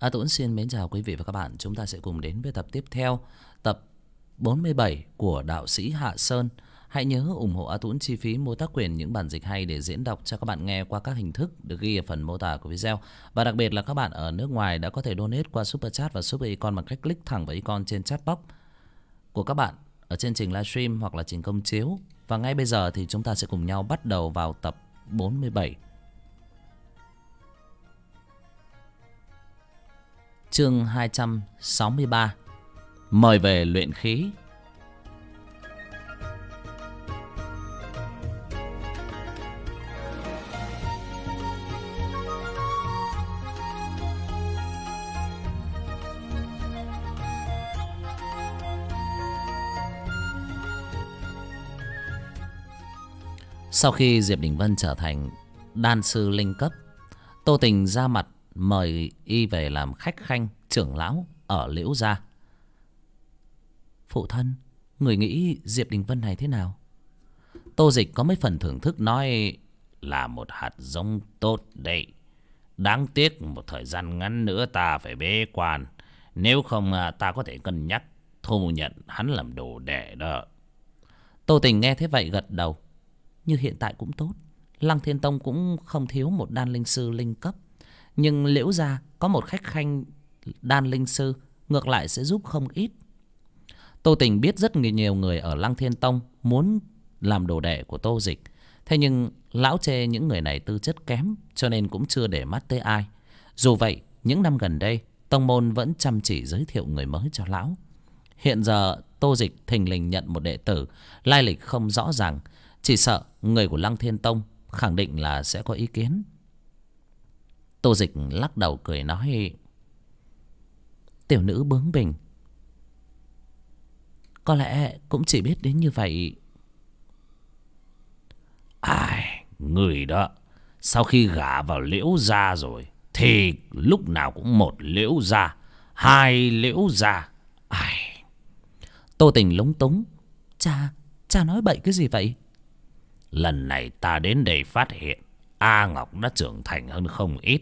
A à, Tuấn xin mến chào quý vị và các bạn. Chúng ta sẽ cùng đến với tập tiếp theo, tập 47 của đạo sĩ Hạ Sơn. Hãy nhớ ủng hộ A Tuấn chi phí mua tác quyền những bản dịch hay để diễn đọc cho các bạn nghe qua các hình thức được ghi ở phần mô tả của video. Và đặc biệt là các bạn ở nước ngoài đã có thể donate qua Super Chat và Super Icon bằng cách click thẳng vào icon trên chat box của các bạn ở trên trình livestream hoặc là trình công chiếu. Và ngay bây giờ thì chúng ta sẽ cùng nhau bắt đầu vào tập 47. chương 263 Mời về luyện khí Sau khi Diệp Đình Vân trở thành đan sư linh cấp, Tô Tình ra mặt mời y về làm khách khanh trưởng lão ở liễu gia phụ thân người nghĩ diệp đình vân này thế nào tô dịch có mấy phần thưởng thức nói là một hạt giống tốt đấy đáng tiếc một thời gian ngắn nữa ta phải bế quan nếu không à, ta có thể cân nhắc thu nhận hắn làm đồ đệ đó tô tình nghe thế vậy gật đầu như hiện tại cũng tốt lăng thiên tông cũng không thiếu một đan linh sư linh cấp nhưng liễu gia có một khách khanh đan linh sư ngược lại sẽ giúp không ít tô tình biết rất nhiều người ở lăng thiên tông muốn làm đồ đệ của tô dịch thế nhưng lão chê những người này tư chất kém cho nên cũng chưa để mắt tới ai dù vậy những năm gần đây tông môn vẫn chăm chỉ giới thiệu người mới cho lão hiện giờ tô dịch thình lình nhận một đệ tử lai lịch không rõ ràng chỉ sợ người của lăng thiên tông khẳng định là sẽ có ý kiến Tô Dịch lắc đầu cười nói Tiểu nữ bướng bỉnh Có lẽ cũng chỉ biết đến như vậy Ai Người đó Sau khi gả vào liễu gia rồi Thì lúc nào cũng một liễu gia Hai liễu gia Ai Tô tình lúng túng Cha Cha nói bậy cái gì vậy Lần này ta đến đây phát hiện A Ngọc đã trưởng thành hơn không ít.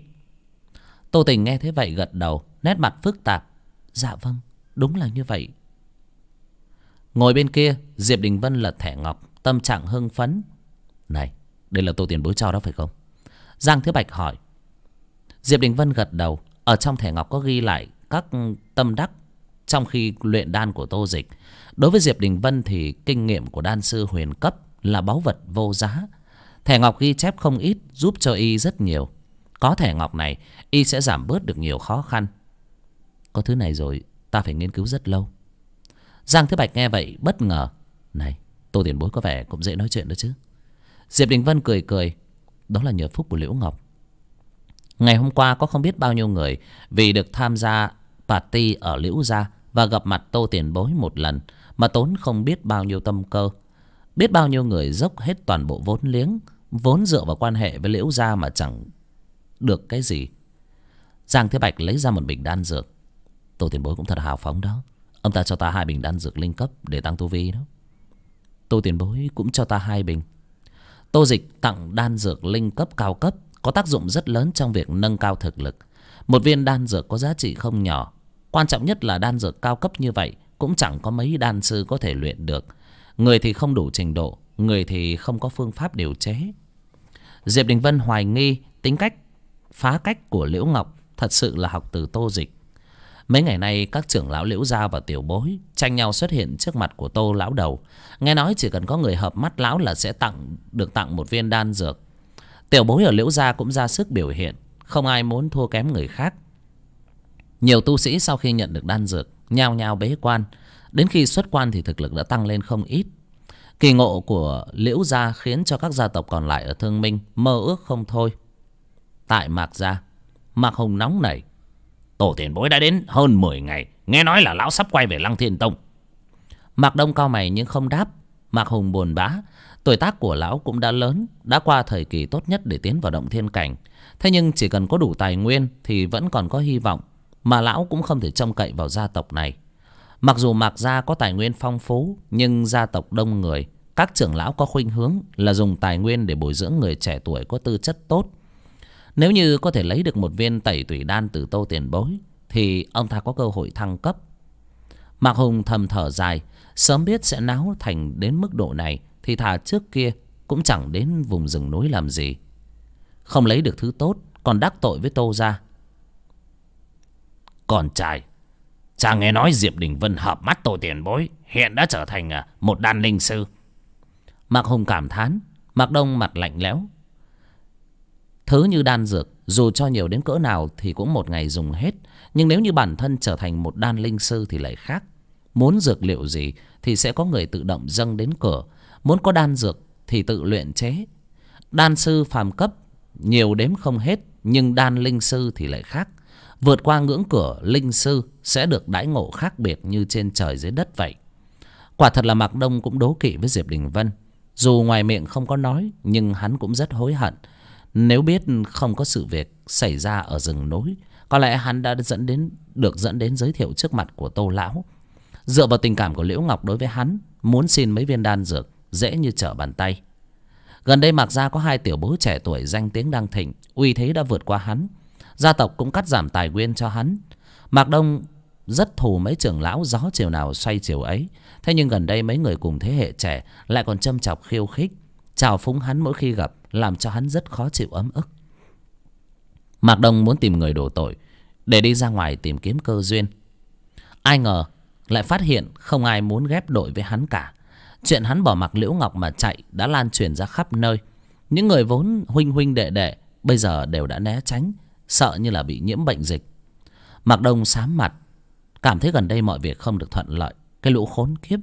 Tô Tình nghe thế vậy gật đầu, nét mặt phức tạp. Dạ vâng, đúng là như vậy. Ngồi bên kia, Diệp Đình Vân lật thẻ Ngọc, tâm trạng hưng phấn. Này, đây là tô tiền bối cho đó phải không? Giang Thứ Bạch hỏi. Diệp Đình Vân gật đầu, ở trong thẻ Ngọc có ghi lại các tâm đắc trong khi luyện đan của tô dịch. Đối với Diệp Đình Vân thì kinh nghiệm của đan sư huyền cấp là báu vật vô giá Thẻ ngọc ghi chép không ít giúp cho y rất nhiều. Có thẻ ngọc này, y sẽ giảm bớt được nhiều khó khăn. Có thứ này rồi, ta phải nghiên cứu rất lâu. Giang Thứ Bạch nghe vậy bất ngờ. Này, Tô Tiền Bối có vẻ cũng dễ nói chuyện đó chứ. Diệp Đình Vân cười cười. Đó là nhờ phúc của Liễu Ngọc. Ngày hôm qua có không biết bao nhiêu người vì được tham gia party ở Liễu Gia và gặp mặt Tô Tiền Bối một lần mà tốn không biết bao nhiêu tâm cơ. Biết bao nhiêu người dốc hết toàn bộ vốn liếng vốn dựa vào quan hệ với liễu gia mà chẳng được cái gì giang thế bạch lấy ra một bình đan dược tổ tiền bối cũng thật hào phóng đó ông ta cho ta hai bình đan dược linh cấp để tăng tu vi đó tô tiền bối cũng cho ta hai bình tô dịch tặng đan dược linh cấp cao cấp có tác dụng rất lớn trong việc nâng cao thực lực một viên đan dược có giá trị không nhỏ quan trọng nhất là đan dược cao cấp như vậy cũng chẳng có mấy đan sư có thể luyện được người thì không đủ trình độ người thì không có phương pháp điều chế diệp đình vân hoài nghi tính cách phá cách của liễu ngọc thật sự là học từ tô dịch mấy ngày nay các trưởng lão liễu gia và tiểu bối tranh nhau xuất hiện trước mặt của tô lão đầu nghe nói chỉ cần có người hợp mắt lão là sẽ tặng được tặng một viên đan dược tiểu bối ở liễu gia cũng ra sức biểu hiện không ai muốn thua kém người khác nhiều tu sĩ sau khi nhận được đan dược nhao nhao bế quan đến khi xuất quan thì thực lực đã tăng lên không ít Kỳ ngộ của Liễu Gia khiến cho các gia tộc còn lại ở Thương Minh mơ ước không thôi. Tại Mạc Gia, Mạc Hùng nóng nảy. Tổ tiền bối đã đến hơn 10 ngày, nghe nói là lão sắp quay về Lăng Thiên Tông. Mạc Đông cao mày nhưng không đáp, Mạc Hùng buồn bã. Tuổi tác của lão cũng đã lớn, đã qua thời kỳ tốt nhất để tiến vào động thiên cảnh. Thế nhưng chỉ cần có đủ tài nguyên thì vẫn còn có hy vọng, mà lão cũng không thể trông cậy vào gia tộc này. Mặc dù Mạc Gia có tài nguyên phong phú, nhưng gia tộc đông người, các trưởng lão có khuynh hướng là dùng tài nguyên để bồi dưỡng người trẻ tuổi có tư chất tốt. Nếu như có thể lấy được một viên tẩy tủy đan từ tô tiền bối, thì ông ta có cơ hội thăng cấp. Mạc Hùng thầm thở dài, sớm biết sẽ náo thành đến mức độ này, thì thà trước kia cũng chẳng đến vùng rừng núi làm gì. Không lấy được thứ tốt, còn đắc tội với tô ra. Còn trai cha nghe nói Diệp Đình Vân hợp mắt tổ tiền bối Hiện đã trở thành à, một đan linh sư Mạc Hùng cảm thán Mạc Đông mặt lạnh lẽo Thứ như đan dược Dù cho nhiều đến cỡ nào thì cũng một ngày dùng hết Nhưng nếu như bản thân trở thành một đan linh sư thì lại khác Muốn dược liệu gì thì sẽ có người tự động dâng đến cửa Muốn có đan dược thì tự luyện chế Đan sư phàm cấp Nhiều đếm không hết Nhưng đan linh sư thì lại khác vượt qua ngưỡng cửa linh sư sẽ được đãi ngộ khác biệt như trên trời dưới đất vậy quả thật là mạc đông cũng đố kỵ với diệp đình vân dù ngoài miệng không có nói nhưng hắn cũng rất hối hận nếu biết không có sự việc xảy ra ở rừng núi có lẽ hắn đã dẫn đến được dẫn đến giới thiệu trước mặt của tô lão dựa vào tình cảm của liễu ngọc đối với hắn muốn xin mấy viên đan dược dễ như trở bàn tay gần đây mạc gia có hai tiểu bối trẻ tuổi danh tiếng đang thịnh uy thế đã vượt qua hắn gia tộc cũng cắt giảm tài nguyên cho hắn mạc đông rất thù mấy trưởng lão gió chiều nào xoay chiều ấy thế nhưng gần đây mấy người cùng thế hệ trẻ lại còn châm chọc khiêu khích chào phúng hắn mỗi khi gặp làm cho hắn rất khó chịu ấm ức mạc đông muốn tìm người đổ tội để đi ra ngoài tìm kiếm cơ duyên ai ngờ lại phát hiện không ai muốn ghép đội với hắn cả chuyện hắn bỏ mặc liễu ngọc mà chạy đã lan truyền ra khắp nơi những người vốn huynh huynh đệ đệ bây giờ đều đã né tránh sợ như là bị nhiễm bệnh dịch mạc đông sám mặt cảm thấy gần đây mọi việc không được thuận lợi cái lũ khốn kiếp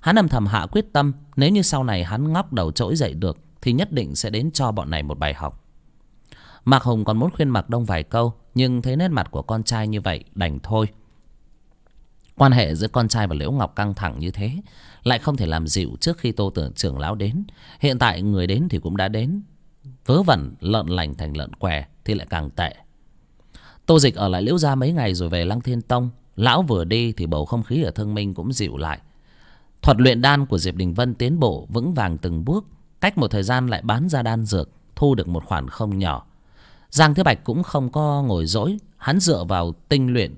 hắn âm thầm hạ quyết tâm nếu như sau này hắn ngóc đầu trỗi dậy được thì nhất định sẽ đến cho bọn này một bài học mạc hùng còn muốn khuyên mạc đông vài câu nhưng thấy nét mặt của con trai như vậy đành thôi quan hệ giữa con trai và liễu ngọc căng thẳng như thế lại không thể làm dịu trước khi tô tưởng trưởng lão đến hiện tại người đến thì cũng đã đến vớ vẩn lợn lành thành lợn què thì lại càng tệ Tô Dịch ở lại Liễu Gia mấy ngày rồi về Lăng Thiên Tông. Lão vừa đi thì bầu không khí ở Thương Minh cũng dịu lại. Thuật luyện đan của Diệp Đình Vân tiến bộ vững vàng từng bước. Cách một thời gian lại bán ra đan dược, thu được một khoản không nhỏ. Giang Thế Bạch cũng không có ngồi dỗi. Hắn dựa vào tinh luyện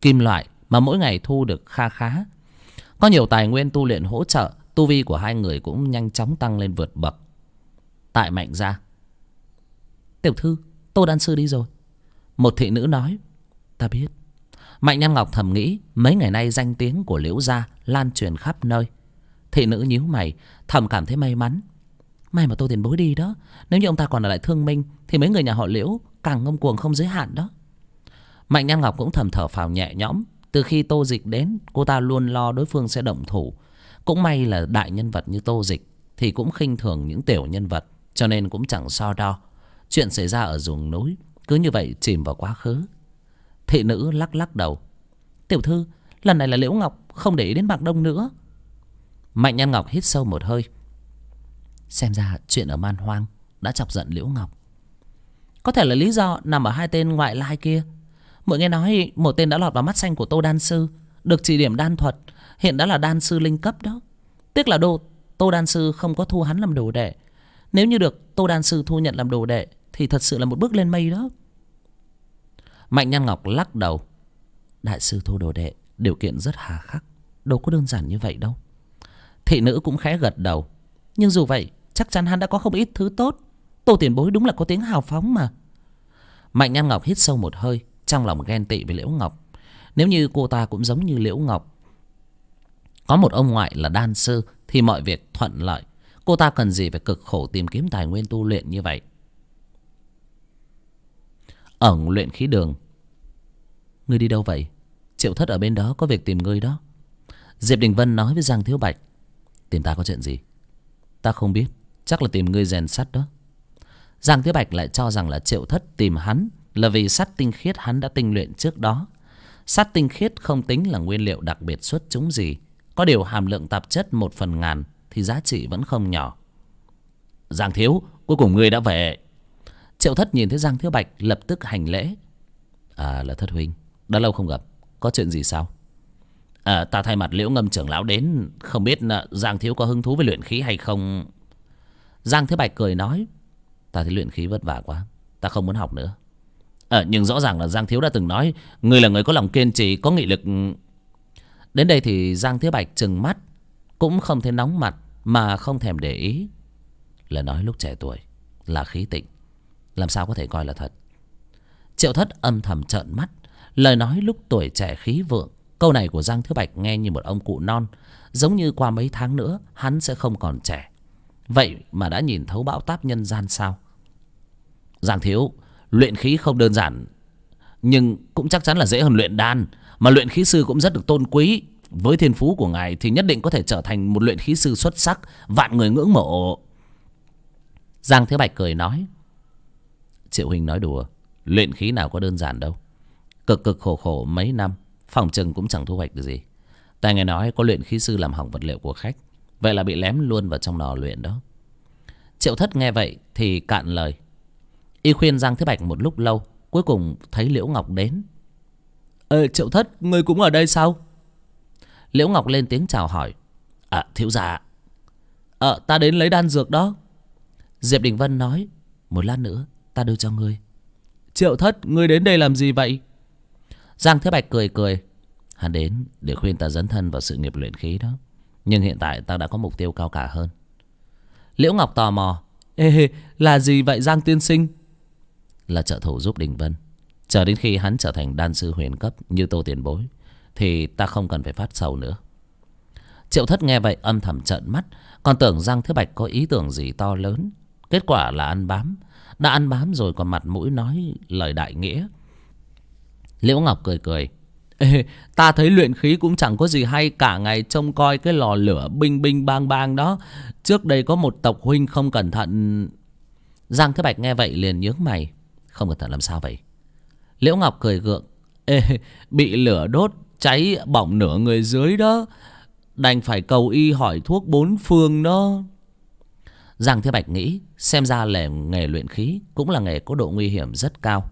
kim loại mà mỗi ngày thu được kha khá. Có nhiều tài nguyên tu luyện hỗ trợ, tu vi của hai người cũng nhanh chóng tăng lên vượt bậc. Tại mạnh gia Tiểu thư, Tô Đan Sư đi rồi. Một thị nữ nói Ta biết Mạnh Nhân Ngọc thầm nghĩ Mấy ngày nay danh tiếng của Liễu Gia Lan truyền khắp nơi Thị nữ nhíu mày Thầm cảm thấy may mắn May mà tôi tiền bối đi đó Nếu như ông ta còn ở lại thương minh Thì mấy người nhà họ Liễu Càng ngông cuồng không giới hạn đó Mạnh Nhân Ngọc cũng thầm thở phào nhẹ nhõm Từ khi Tô Dịch đến Cô ta luôn lo đối phương sẽ động thủ Cũng may là đại nhân vật như Tô Dịch Thì cũng khinh thường những tiểu nhân vật Cho nên cũng chẳng so đo Chuyện xảy ra ở ruộng núi cứ như vậy chìm vào quá khứ thị nữ lắc lắc đầu tiểu thư lần này là liễu ngọc không để ý đến mạc đông nữa mạnh nhan ngọc hít sâu một hơi xem ra chuyện ở man hoang đã chọc giận liễu ngọc có thể là lý do nằm ở hai tên ngoại lai kia mọi nghe nói một tên đã lọt vào mắt xanh của tô đan sư được chỉ điểm đan thuật hiện đã là đan sư linh cấp đó tiếc là đô tô đan sư không có thu hắn làm đồ đệ nếu như được tô đan sư thu nhận làm đồ đệ thì thật sự là một bước lên mây đó Mạnh Nhan Ngọc lắc đầu. Đại sư Thu Đồ Đệ, điều kiện rất hà khắc. Đâu có đơn giản như vậy đâu. Thị nữ cũng khẽ gật đầu. Nhưng dù vậy, chắc chắn hắn đã có không ít thứ tốt. Tô tiền bối đúng là có tiếng hào phóng mà. Mạnh Nhan Ngọc hít sâu một hơi, trong lòng ghen tị với Liễu Ngọc. Nếu như cô ta cũng giống như Liễu Ngọc. Có một ông ngoại là đan sư thì mọi việc thuận lợi. Cô ta cần gì phải cực khổ tìm kiếm tài nguyên tu luyện như vậy. Ở luyện khí đường, Ngươi đi đâu vậy Triệu thất ở bên đó có việc tìm ngươi đó Diệp Đình Vân nói với Giang Thiếu Bạch Tìm ta có chuyện gì Ta không biết Chắc là tìm ngươi rèn sắt đó Giang Thiếu Bạch lại cho rằng là triệu thất tìm hắn Là vì sắt tinh khiết hắn đã tinh luyện trước đó Sắt tinh khiết không tính là nguyên liệu đặc biệt xuất chúng gì Có điều hàm lượng tạp chất một phần ngàn Thì giá trị vẫn không nhỏ Giang Thiếu Cuối cùng ngươi đã về Triệu thất nhìn thấy Giang Thiếu Bạch lập tức hành lễ À là thất huynh đã lâu không gặp có chuyện gì sao à, ta thay mặt liễu ngâm trưởng lão đến không biết à, giang thiếu có hứng thú với luyện khí hay không giang thế bạch cười nói ta thấy luyện khí vất vả quá ta không muốn học nữa à, nhưng rõ ràng là giang thiếu đã từng nói người là người có lòng kiên trì có nghị lực đến đây thì giang thế bạch trừng mắt cũng không thấy nóng mặt mà không thèm để ý là nói lúc trẻ tuổi là khí tịnh làm sao có thể coi là thật triệu thất âm thầm trợn mắt lời nói lúc tuổi trẻ khí vượng câu này của giang thứ bạch nghe như một ông cụ non giống như qua mấy tháng nữa hắn sẽ không còn trẻ vậy mà đã nhìn thấu bão táp nhân gian sao giang thiếu luyện khí không đơn giản nhưng cũng chắc chắn là dễ hơn luyện đan mà luyện khí sư cũng rất được tôn quý với thiên phú của ngài thì nhất định có thể trở thành một luyện khí sư xuất sắc vạn người ngưỡng mộ giang thế bạch cười nói triệu huỳnh nói đùa luyện khí nào có đơn giản đâu cực cực khổ khổ mấy năm phòng chừng cũng chẳng thu hoạch được gì tai nghe nói có luyện khí sư làm hỏng vật liệu của khách vậy là bị lém luôn vào trong lò luyện đó triệu thất nghe vậy thì cạn lời y khuyên giang thế bạch một lúc lâu cuối cùng thấy liễu ngọc đến ê triệu thất ngươi cũng ở đây sao liễu ngọc lên tiếng chào hỏi à thiếu gia ờ ta đến lấy đan dược đó diệp đình vân nói một lát nữa ta đưa cho ngươi triệu thất ngươi đến đây làm gì vậy giang thế bạch cười cười hắn đến để khuyên ta dấn thân vào sự nghiệp luyện khí đó nhưng hiện tại ta đã có mục tiêu cao cả hơn liễu ngọc tò mò ê là gì vậy giang tiên sinh là trợ thủ giúp đình vân chờ đến khi hắn trở thành đan sư huyền cấp như tô tiền bối thì ta không cần phải phát sầu nữa triệu thất nghe vậy âm thầm trợn mắt còn tưởng giang Thế bạch có ý tưởng gì to lớn kết quả là ăn bám đã ăn bám rồi còn mặt mũi nói lời đại nghĩa Liễu Ngọc cười cười. Ê, ta thấy luyện khí cũng chẳng có gì hay cả ngày trông coi cái lò lửa binh binh bang bang đó. Trước đây có một tộc huynh không cẩn thận... Giang Thế Bạch nghe vậy liền nhướng mày. Không cẩn thận làm sao vậy? Liễu Ngọc cười gượng. Ê, bị lửa đốt, cháy bỏng nửa người dưới đó. Đành phải cầu y hỏi thuốc bốn phương đó. Giang Thế Bạch nghĩ xem ra là nghề luyện khí cũng là nghề có độ nguy hiểm rất cao.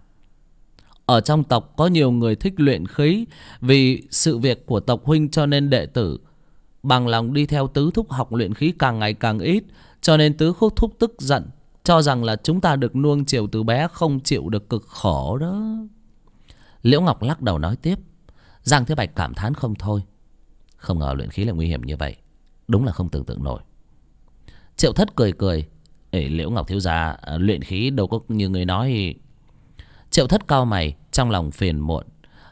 Ở trong tộc có nhiều người thích luyện khí Vì sự việc của tộc huynh cho nên đệ tử Bằng lòng đi theo tứ thúc học luyện khí càng ngày càng ít Cho nên tứ khúc thúc tức giận Cho rằng là chúng ta được nuông chiều từ bé không chịu được cực khổ đó Liễu Ngọc lắc đầu nói tiếp Giang Thế Bạch cảm thán không thôi Không ngờ luyện khí lại nguy hiểm như vậy Đúng là không tưởng tượng nổi Triệu thất cười cười Ê, Liễu Ngọc thiếu gia à, luyện khí đâu có như người nói Triệu thất cao mày trong lòng phiền muộn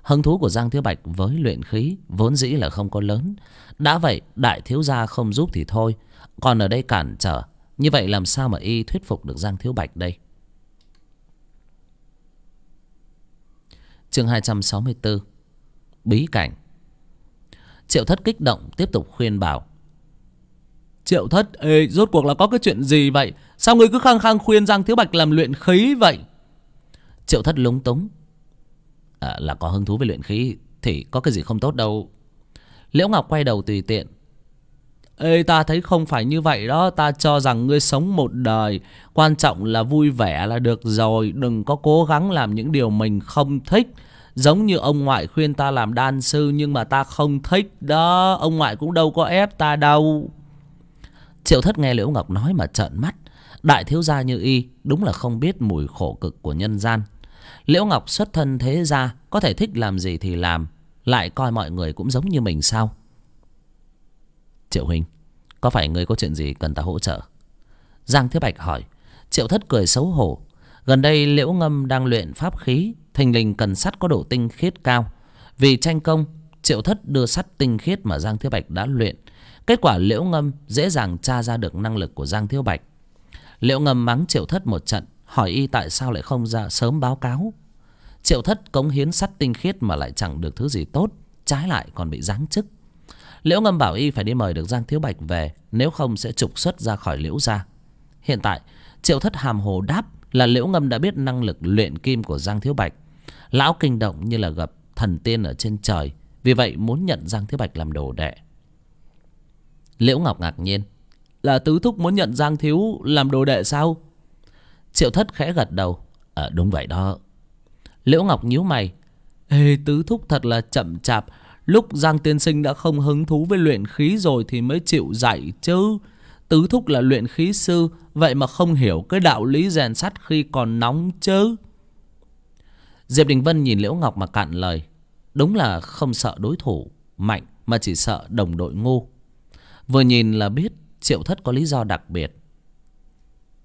hứng thú của giang thiếu bạch với luyện khí vốn dĩ là không có lớn đã vậy đại thiếu gia không giúp thì thôi còn ở đây cản trở như vậy làm sao mà y thuyết phục được giang thiếu bạch đây chương hai trăm sáu mươi bốn bí cảnh triệu thất kích động tiếp tục khuyên bảo triệu thất ê rốt cuộc là có cái chuyện gì vậy sao ngươi cứ khăng khăng khuyên giang thiếu bạch làm luyện khí vậy triệu thất lúng túng à, là có hứng thú với luyện khí thì có cái gì không tốt đâu liễu ngọc quay đầu tùy tiện ê ta thấy không phải như vậy đó ta cho rằng ngươi sống một đời quan trọng là vui vẻ là được rồi đừng có cố gắng làm những điều mình không thích giống như ông ngoại khuyên ta làm đan sư nhưng mà ta không thích đó ông ngoại cũng đâu có ép ta đâu triệu thất nghe liễu ngọc nói mà trợn mắt đại thiếu gia như y đúng là không biết mùi khổ cực của nhân gian Liễu Ngọc xuất thân thế ra Có thể thích làm gì thì làm Lại coi mọi người cũng giống như mình sao Triệu Huynh Có phải người có chuyện gì cần ta hỗ trợ Giang Thế Bạch hỏi Triệu Thất cười xấu hổ Gần đây Liễu Ngâm đang luyện pháp khí Thình lình cần sắt có độ tinh khiết cao Vì tranh công Triệu Thất đưa sắt tinh khiết mà Giang Thế Bạch đã luyện Kết quả Liễu Ngâm dễ dàng tra ra được năng lực của Giang Thiếu Bạch Liễu Ngâm mắng Triệu Thất một trận hỏi y tại sao lại không ra sớm báo cáo triệu thất cống hiến sắt tinh khiết mà lại chẳng được thứ gì tốt trái lại còn bị giáng chức liễu ngâm bảo y phải đi mời được giang thiếu bạch về nếu không sẽ trục xuất ra khỏi liễu gia hiện tại triệu thất hàm hồ đáp là liễu ngâm đã biết năng lực luyện kim của giang thiếu bạch lão kinh động như là gặp thần tiên ở trên trời vì vậy muốn nhận giang thiếu bạch làm đồ đệ liễu ngọc ngạc nhiên là tứ thúc muốn nhận giang thiếu làm đồ đệ sao triệu thất khẽ gật đầu ờ đúng vậy đó liễu ngọc nhíu mày ê tứ thúc thật là chậm chạp lúc giang tiên sinh đã không hứng thú với luyện khí rồi thì mới chịu dạy chứ tứ thúc là luyện khí sư vậy mà không hiểu cái đạo lý rèn sắt khi còn nóng chứ diệp đình vân nhìn liễu ngọc mà cạn lời đúng là không sợ đối thủ mạnh mà chỉ sợ đồng đội ngu vừa nhìn là biết triệu thất có lý do đặc biệt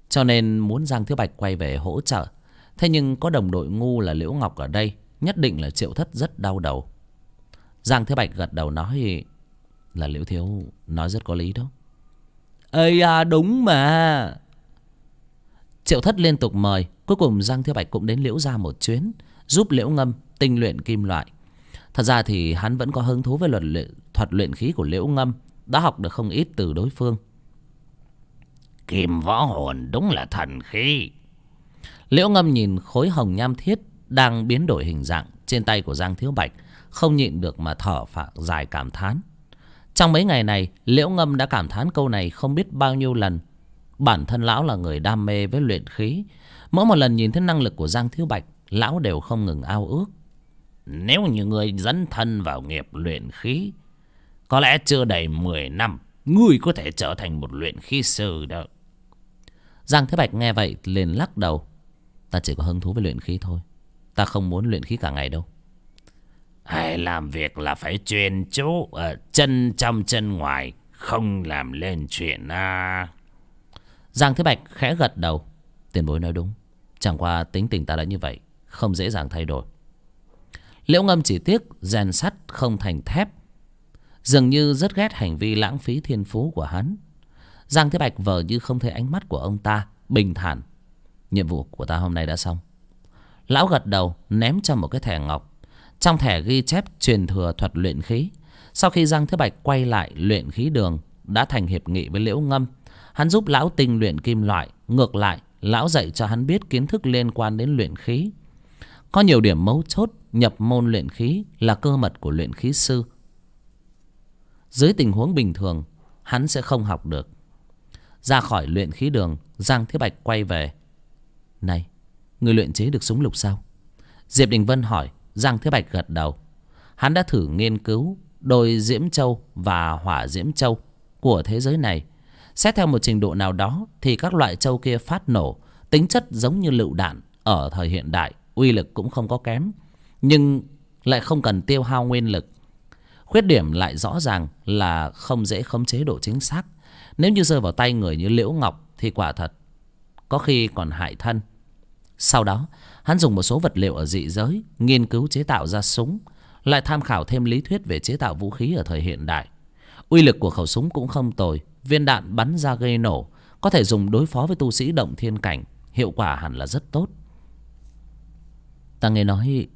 cho nên muốn Giang Thiếu Bạch quay về hỗ trợ Thế nhưng có đồng đội ngu là Liễu Ngọc ở đây Nhất định là Triệu Thất rất đau đầu Giang Thiếu Bạch gật đầu nói Là Liễu Thiếu nói rất có lý đó Ây à đúng mà Triệu Thất liên tục mời Cuối cùng Giang Thiếu Bạch cũng đến Liễu ra một chuyến Giúp Liễu Ngâm tinh luyện kim loại Thật ra thì hắn vẫn có hứng thú với luật luyện, thuật luyện khí của Liễu Ngâm Đã học được không ít từ đối phương Kim võ hồn đúng là thần khí. Liễu ngâm nhìn khối hồng nham thiết đang biến đổi hình dạng trên tay của Giang Thiếu Bạch, không nhịn được mà thở phạc dài cảm thán. Trong mấy ngày này, Liễu Ngâm đã cảm thán câu này không biết bao nhiêu lần. Bản thân lão là người đam mê với luyện khí. Mỗi một lần nhìn thấy năng lực của Giang Thiếu Bạch, lão đều không ngừng ao ước. Nếu như người dẫn thân vào nghiệp luyện khí, có lẽ chưa đầy 10 năm, người có thể trở thành một luyện khí sư đó giang thế bạch nghe vậy liền lắc đầu ta chỉ có hứng thú với luyện khí thôi ta không muốn luyện khí cả ngày đâu hay làm việc là phải chuyên chú ở chân trong chân ngoài không làm lên chuyện à giang thế bạch khẽ gật đầu tiền bối nói đúng chẳng qua tính tình ta đã như vậy không dễ dàng thay đổi liễu ngâm chỉ tiếc rèn sắt không thành thép dường như rất ghét hành vi lãng phí thiên phú của hắn giang thế bạch vờ như không thấy ánh mắt của ông ta bình thản nhiệm vụ của ta hôm nay đã xong lão gật đầu ném cho một cái thẻ ngọc trong thẻ ghi chép truyền thừa thuật luyện khí sau khi giang thế bạch quay lại luyện khí đường đã thành hiệp nghị với liễu ngâm hắn giúp lão tinh luyện kim loại ngược lại lão dạy cho hắn biết kiến thức liên quan đến luyện khí có nhiều điểm mấu chốt nhập môn luyện khí là cơ mật của luyện khí sư dưới tình huống bình thường hắn sẽ không học được ra khỏi luyện khí đường Giang Thế Bạch quay về Này Người luyện chế được súng lục sao Diệp Đình Vân hỏi Giang Thế Bạch gật đầu Hắn đã thử nghiên cứu Đôi Diễm Châu và Hỏa Diễm Châu Của thế giới này Xét theo một trình độ nào đó Thì các loại châu kia phát nổ Tính chất giống như lựu đạn Ở thời hiện đại Uy lực cũng không có kém Nhưng lại không cần tiêu hao nguyên lực Khuyết điểm lại rõ ràng là không dễ khống chế độ chính xác nếu như rơi vào tay người như Liễu Ngọc Thì quả thật Có khi còn hại thân Sau đó hắn dùng một số vật liệu ở dị giới Nghiên cứu chế tạo ra súng Lại tham khảo thêm lý thuyết về chế tạo vũ khí Ở thời hiện đại Uy lực của khẩu súng cũng không tồi Viên đạn bắn ra gây nổ Có thể dùng đối phó với tu sĩ động thiên cảnh Hiệu quả hẳn là rất tốt Ta nghe nói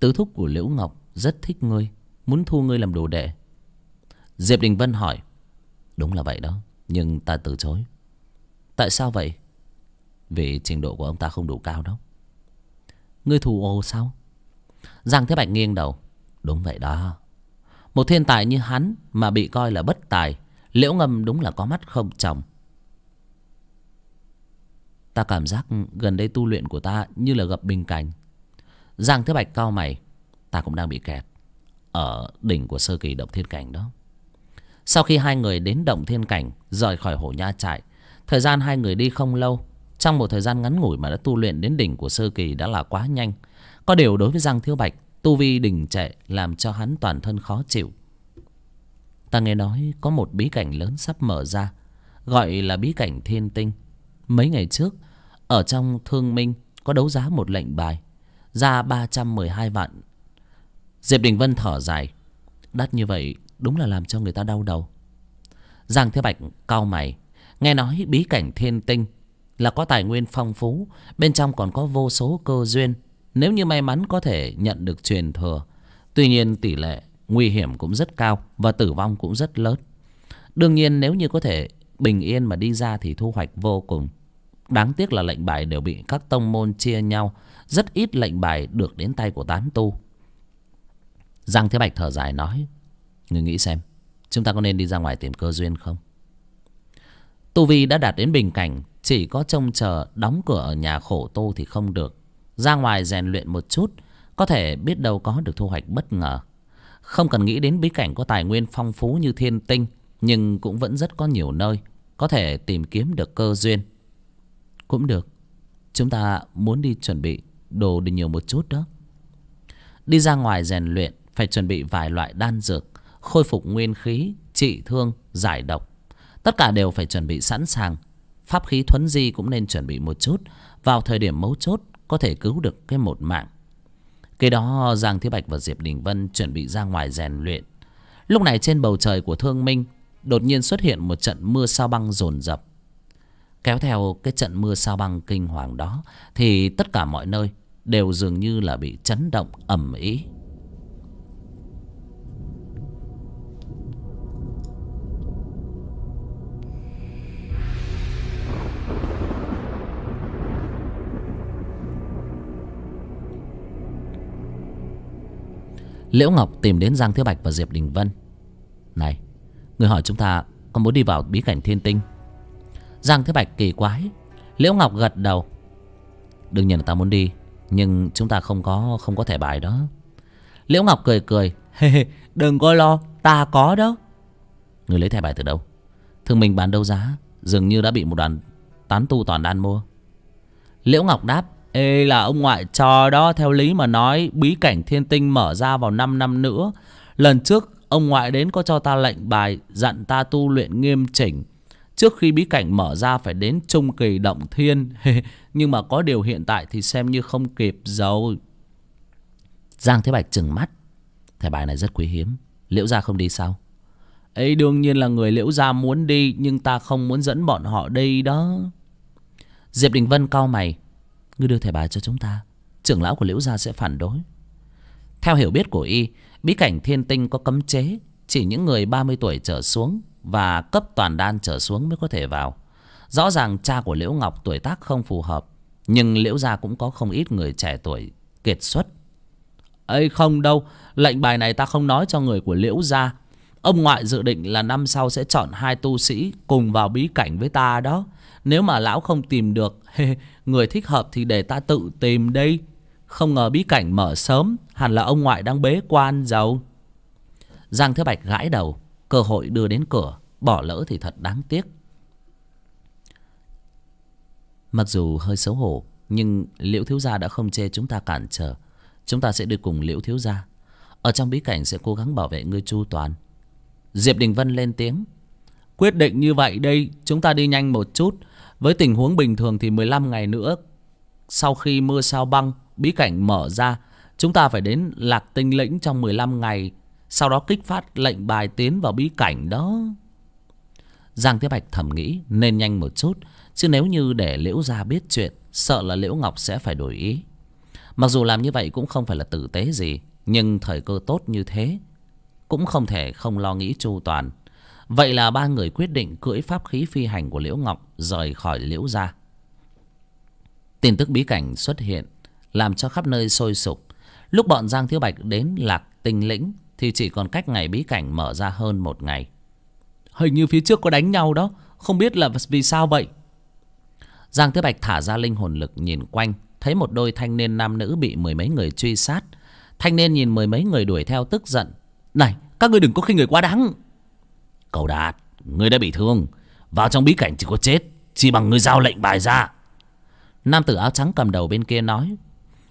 Tứ thúc của Liễu Ngọc rất thích ngươi Muốn thu ngươi làm đồ đệ Diệp Đình Vân hỏi Đúng là vậy đó nhưng ta từ chối tại sao vậy vì trình độ của ông ta không đủ cao đâu ngươi thù ô sao giang thế bạch nghiêng đầu đúng vậy đó một thiên tài như hắn mà bị coi là bất tài liễu ngâm đúng là có mắt không chồng ta cảm giác gần đây tu luyện của ta như là gặp bình cảnh giang thế bạch cao mày ta cũng đang bị kẹt ở đỉnh của sơ kỳ động thiên cảnh đó sau khi hai người đến động thiên cảnh Rời khỏi hổ nha trại Thời gian hai người đi không lâu Trong một thời gian ngắn ngủi mà đã tu luyện đến đỉnh của sơ kỳ đã là quá nhanh Có điều đối với Giang Thiếu Bạch Tu vi đình trệ làm cho hắn toàn thân khó chịu Ta nghe nói có một bí cảnh lớn sắp mở ra Gọi là bí cảnh thiên tinh Mấy ngày trước Ở trong thương minh có đấu giá một lệnh bài Ra ba trăm mười hai vạn Diệp Đình Vân thở dài Đắt như vậy đúng là làm cho người ta đau đầu Giang Thế Bạch cau mày Nghe nói bí cảnh thiên tinh Là có tài nguyên phong phú Bên trong còn có vô số cơ duyên Nếu như may mắn có thể nhận được truyền thừa Tuy nhiên tỷ lệ nguy hiểm cũng rất cao Và tử vong cũng rất lớn Đương nhiên nếu như có thể bình yên mà đi ra thì thu hoạch vô cùng Đáng tiếc là lệnh bài đều bị các tông môn chia nhau Rất ít lệnh bài được đến tay của tán tu Giang Thế Bạch thở dài nói Người nghĩ xem Chúng ta có nên đi ra ngoài tìm cơ duyên không Tu Vi đã đạt đến bình cảnh Chỉ có trông chờ đóng cửa ở nhà khổ tô thì không được Ra ngoài rèn luyện một chút Có thể biết đâu có được thu hoạch bất ngờ Không cần nghĩ đến bí cảnh có tài nguyên phong phú như thiên tinh Nhưng cũng vẫn rất có nhiều nơi Có thể tìm kiếm được cơ duyên Cũng được Chúng ta muốn đi chuẩn bị đồ được nhiều một chút đó Đi ra ngoài rèn luyện phải chuẩn bị vài loại đan dược khôi phục nguyên khí trị thương giải độc tất cả đều phải chuẩn bị sẵn sàng pháp khí thuấn di cũng nên chuẩn bị một chút vào thời điểm mấu chốt có thể cứu được cái một mạng kế đó giang thế bạch và diệp đình vân chuẩn bị ra ngoài rèn luyện lúc này trên bầu trời của thương minh đột nhiên xuất hiện một trận mưa sao băng rồn rập kéo theo cái trận mưa sao băng kinh hoàng đó thì tất cả mọi nơi đều dường như là bị chấn động ầm ĩ Liễu Ngọc tìm đến Giang Thiếu Bạch và Diệp Đình Vân Này Người hỏi chúng ta có muốn đi vào bí cảnh thiên tinh Giang Thiếu Bạch kỳ quái Liễu Ngọc gật đầu Đừng nhìn là ta muốn đi Nhưng chúng ta không có không có thẻ bài đó Liễu Ngọc cười cười hê hê, Đừng có lo ta có đó Người lấy thẻ bài từ đâu Thường mình bán đấu giá Dường như đã bị một đoàn tán tu toàn đan mua Liễu Ngọc đáp Ê là ông ngoại cho đó Theo lý mà nói bí cảnh thiên tinh mở ra vào 5 năm nữa Lần trước ông ngoại đến có cho ta lệnh bài Dặn ta tu luyện nghiêm chỉnh Trước khi bí cảnh mở ra phải đến trung kỳ động thiên Nhưng mà có điều hiện tại thì xem như không kịp rồi Giang Thế Bạch trừng mắt Thẻ bài này rất quý hiếm Liễu Gia không đi sao ấy đương nhiên là người Liễu Gia muốn đi Nhưng ta không muốn dẫn bọn họ đi đó Diệp Đình Vân cau mày Ngươi đưa thẻ bài cho chúng ta Trưởng lão của Liễu Gia sẽ phản đối Theo hiểu biết của y Bí cảnh thiên tinh có cấm chế Chỉ những người ba mươi tuổi trở xuống Và cấp toàn đan trở xuống mới có thể vào Rõ ràng cha của Liễu Ngọc tuổi tác không phù hợp Nhưng Liễu Gia cũng có không ít người trẻ tuổi kiệt xuất ấy không đâu Lệnh bài này ta không nói cho người của Liễu Gia Ông ngoại dự định là năm sau sẽ chọn hai tu sĩ cùng vào bí cảnh với ta đó nếu mà lão không tìm được Người thích hợp thì để ta tự tìm đi Không ngờ bí cảnh mở sớm Hẳn là ông ngoại đang bế quan giàu Giang Thế Bạch gãi đầu Cơ hội đưa đến cửa Bỏ lỡ thì thật đáng tiếc Mặc dù hơi xấu hổ Nhưng Liễu Thiếu Gia đã không chê chúng ta cản trở Chúng ta sẽ đi cùng Liễu Thiếu Gia Ở trong bí cảnh sẽ cố gắng bảo vệ ngươi chu toàn Diệp Đình Vân lên tiếng Quyết định như vậy đây Chúng ta đi nhanh một chút với tình huống bình thường thì 15 ngày nữa sau khi mưa sao băng bí cảnh mở ra, chúng ta phải đến Lạc Tinh Lĩnh trong 15 ngày, sau đó kích phát lệnh bài tiến vào bí cảnh đó. Giang Thế Bạch thầm nghĩ nên nhanh một chút, chứ nếu như để Liễu gia biết chuyện, sợ là Liễu Ngọc sẽ phải đổi ý. Mặc dù làm như vậy cũng không phải là tử tế gì, nhưng thời cơ tốt như thế cũng không thể không lo nghĩ chu toàn. Vậy là ba người quyết định cưỡi pháp khí phi hành của Liễu Ngọc rời khỏi Liễu Gia. Tin tức bí cảnh xuất hiện, làm cho khắp nơi sôi sục. Lúc bọn Giang Thiếu Bạch đến Lạc Tinh Lĩnh thì chỉ còn cách ngày bí cảnh mở ra hơn một ngày. Hình như phía trước có đánh nhau đó, không biết là vì sao vậy. Giang Thiếu Bạch thả ra linh hồn lực nhìn quanh, thấy một đôi thanh niên nam nữ bị mười mấy người truy sát. Thanh niên nhìn mười mấy người đuổi theo tức giận. Này, các người đừng có khinh người quá đáng. Cầu Đạt Ngươi đã bị thương Vào trong bí cảnh chỉ có chết Chỉ bằng ngươi giao lệnh bài ra Nam tử áo trắng cầm đầu bên kia nói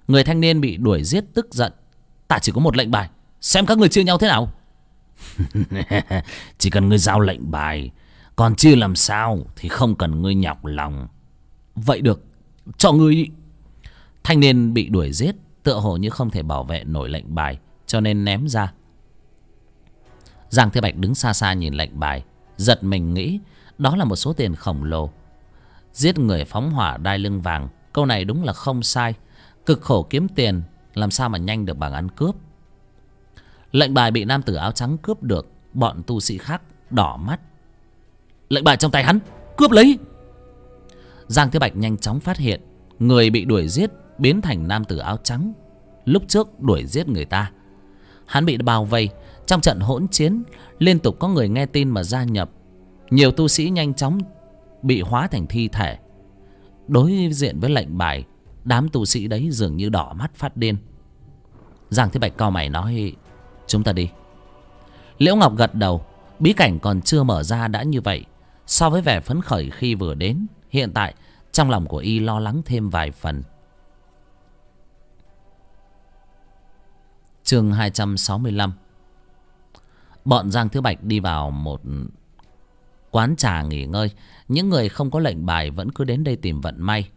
Người thanh niên bị đuổi giết tức giận Ta chỉ có một lệnh bài Xem các người chia nhau thế nào Chỉ cần ngươi giao lệnh bài Còn chia làm sao Thì không cần ngươi nhọc lòng Vậy được Cho ngươi Thanh niên bị đuổi giết Tựa hồ như không thể bảo vệ nổi lệnh bài Cho nên ném ra Giang Thế Bạch đứng xa xa nhìn lệnh bài Giật mình nghĩ Đó là một số tiền khổng lồ Giết người phóng hỏa đai lưng vàng Câu này đúng là không sai Cực khổ kiếm tiền Làm sao mà nhanh được bằng ăn cướp Lệnh bài bị nam tử áo trắng cướp được Bọn tu sĩ khác đỏ mắt Lệnh bài trong tay hắn Cướp lấy Giang Thế Bạch nhanh chóng phát hiện Người bị đuổi giết biến thành nam tử áo trắng Lúc trước đuổi giết người ta Hắn bị bao vây trong trận hỗn chiến Liên tục có người nghe tin mà gia nhập Nhiều tu sĩ nhanh chóng Bị hóa thành thi thể Đối diện với lệnh bài Đám tu sĩ đấy dường như đỏ mắt phát điên Giang Thế Bạch cao mày nói Chúng ta đi Liễu Ngọc gật đầu Bí cảnh còn chưa mở ra đã như vậy So với vẻ phấn khởi khi vừa đến Hiện tại trong lòng của y lo lắng thêm vài phần Chương hai trăm sáu mươi lăm Bọn Giang Thứ Bạch đi vào một quán trà nghỉ ngơi. Những người không có lệnh bài vẫn cứ đến đây tìm vận may.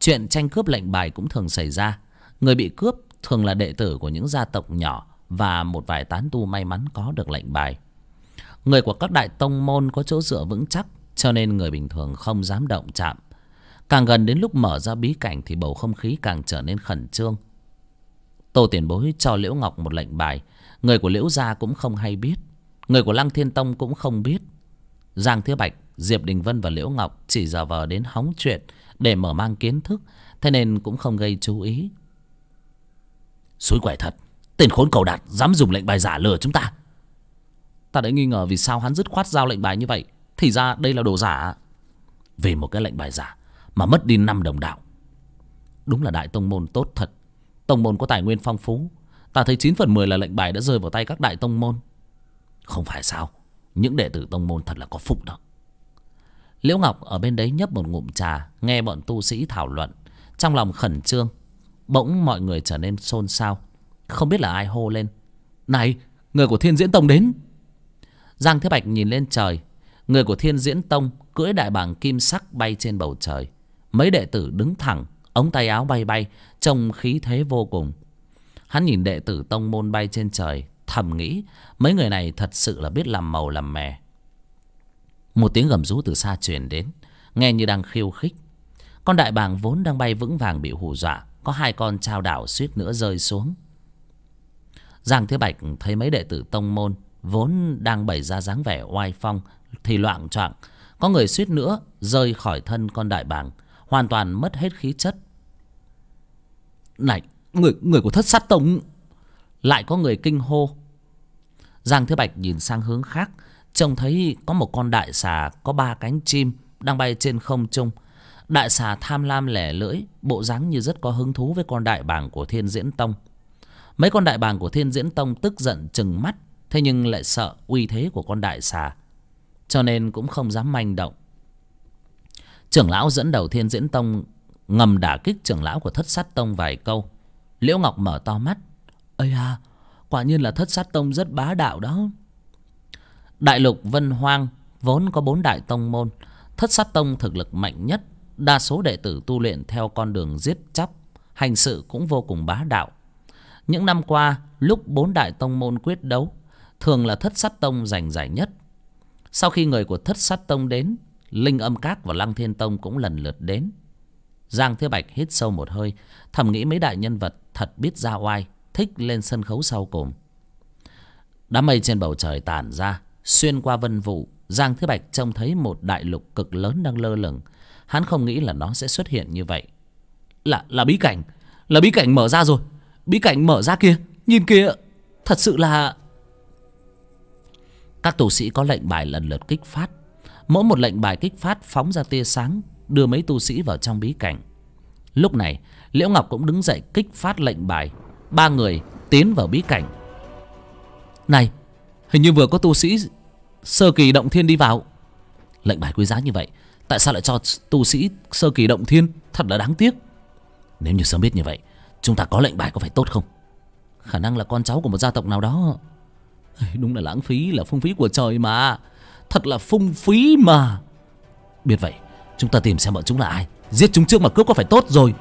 Chuyện tranh cướp lệnh bài cũng thường xảy ra. Người bị cướp thường là đệ tử của những gia tộc nhỏ và một vài tán tu may mắn có được lệnh bài. Người của các đại tông môn có chỗ dựa vững chắc cho nên người bình thường không dám động chạm. Càng gần đến lúc mở ra bí cảnh thì bầu không khí càng trở nên khẩn trương. Tô Tiền Bối cho Liễu Ngọc một lệnh bài, người của Liễu gia cũng không hay biết. Người của Lăng Thiên Tông cũng không biết Giang Thứ Bạch, Diệp Đình Vân và Liễu Ngọc Chỉ giờ vờ đến hóng chuyện Để mở mang kiến thức Thế nên cũng không gây chú ý Xúi quẻ thật Tên khốn cầu đạt dám dùng lệnh bài giả lừa chúng ta Ta đã nghi ngờ vì sao hắn dứt khoát giao lệnh bài như vậy Thì ra đây là đồ giả Vì một cái lệnh bài giả Mà mất đi năm đồng đạo Đúng là đại tông môn tốt thật Tông môn có tài nguyên phong phú Ta thấy chín phần 10 là lệnh bài đã rơi vào tay các đại tông môn không phải sao những đệ tử tông môn thật là có phúc đó liễu ngọc ở bên đấy nhấp một ngụm trà nghe bọn tu sĩ thảo luận trong lòng khẩn trương bỗng mọi người trở nên xôn xao không biết là ai hô lên này người của thiên diễn tông đến giang thế bạch nhìn lên trời người của thiên diễn tông cưỡi đại bàng kim sắc bay trên bầu trời mấy đệ tử đứng thẳng ống tay áo bay bay trông khí thế vô cùng hắn nhìn đệ tử tông môn bay trên trời thầm nghĩ mấy người này thật sự là biết làm màu làm mè một tiếng gầm rú từ xa truyền đến nghe như đang khiêu khích con đại bàng vốn đang bay vững vàng bị hù dọa có hai con trao đảo suýt nữa rơi xuống giang thế bạch thấy mấy đệ tử tông môn vốn đang bày ra dáng vẻ oai phong thì loạng choạng có người suýt nữa rơi khỏi thân con đại bàng hoàn toàn mất hết khí chất này người người của thất sát tông lại có người kinh hô giang thứ bạch nhìn sang hướng khác trông thấy có một con đại xà có ba cánh chim đang bay trên không trung đại xà tham lam lẻ lưỡi bộ dáng như rất có hứng thú với con đại bàng của thiên diễn tông mấy con đại bàng của thiên diễn tông tức giận chừng mắt thế nhưng lại sợ uy thế của con đại xà cho nên cũng không dám manh động trưởng lão dẫn đầu thiên diễn tông ngầm đả kích trưởng lão của thất sát tông vài câu liễu ngọc mở to mắt ây à quả nhiên là thất sát tông rất bá đạo đó đại lục vân hoang vốn có bốn đại tông môn thất sát tông thực lực mạnh nhất đa số đệ tử tu luyện theo con đường giết chóc hành sự cũng vô cùng bá đạo những năm qua lúc bốn đại tông môn quyết đấu thường là thất sát tông giành giải nhất sau khi người của thất sát tông đến linh âm các và lăng thiên tông cũng lần lượt đến giang thế bạch hít sâu một hơi thầm nghĩ mấy đại nhân vật thật biết ra oai thích lên sân khấu sau cùng đám mây trên bầu trời tản ra xuyên qua vân vụ giang thế bạch trông thấy một đại lục cực lớn đang lơ lửng hắn không nghĩ là nó sẽ xuất hiện như vậy là là bí cảnh là bí cảnh mở ra rồi bí cảnh mở ra kia nhìn kia thật sự là các tu sĩ có lệnh bài lần lượt kích phát mỗi một lệnh bài kích phát phóng ra tia sáng đưa mấy tu sĩ vào trong bí cảnh lúc này liễu ngọc cũng đứng dậy kích phát lệnh bài ba người tiến vào bí cảnh Này Hình như vừa có tu sĩ Sơ kỳ động thiên đi vào Lệnh bài quý giá như vậy Tại sao lại cho tu sĩ sơ kỳ động thiên Thật là đáng tiếc Nếu như sớm biết như vậy Chúng ta có lệnh bài có phải tốt không Khả năng là con cháu của một gia tộc nào đó Đúng là lãng phí là phung phí của trời mà Thật là phung phí mà Biết vậy Chúng ta tìm xem bọn chúng là ai Giết chúng trước mà cướp có phải tốt rồi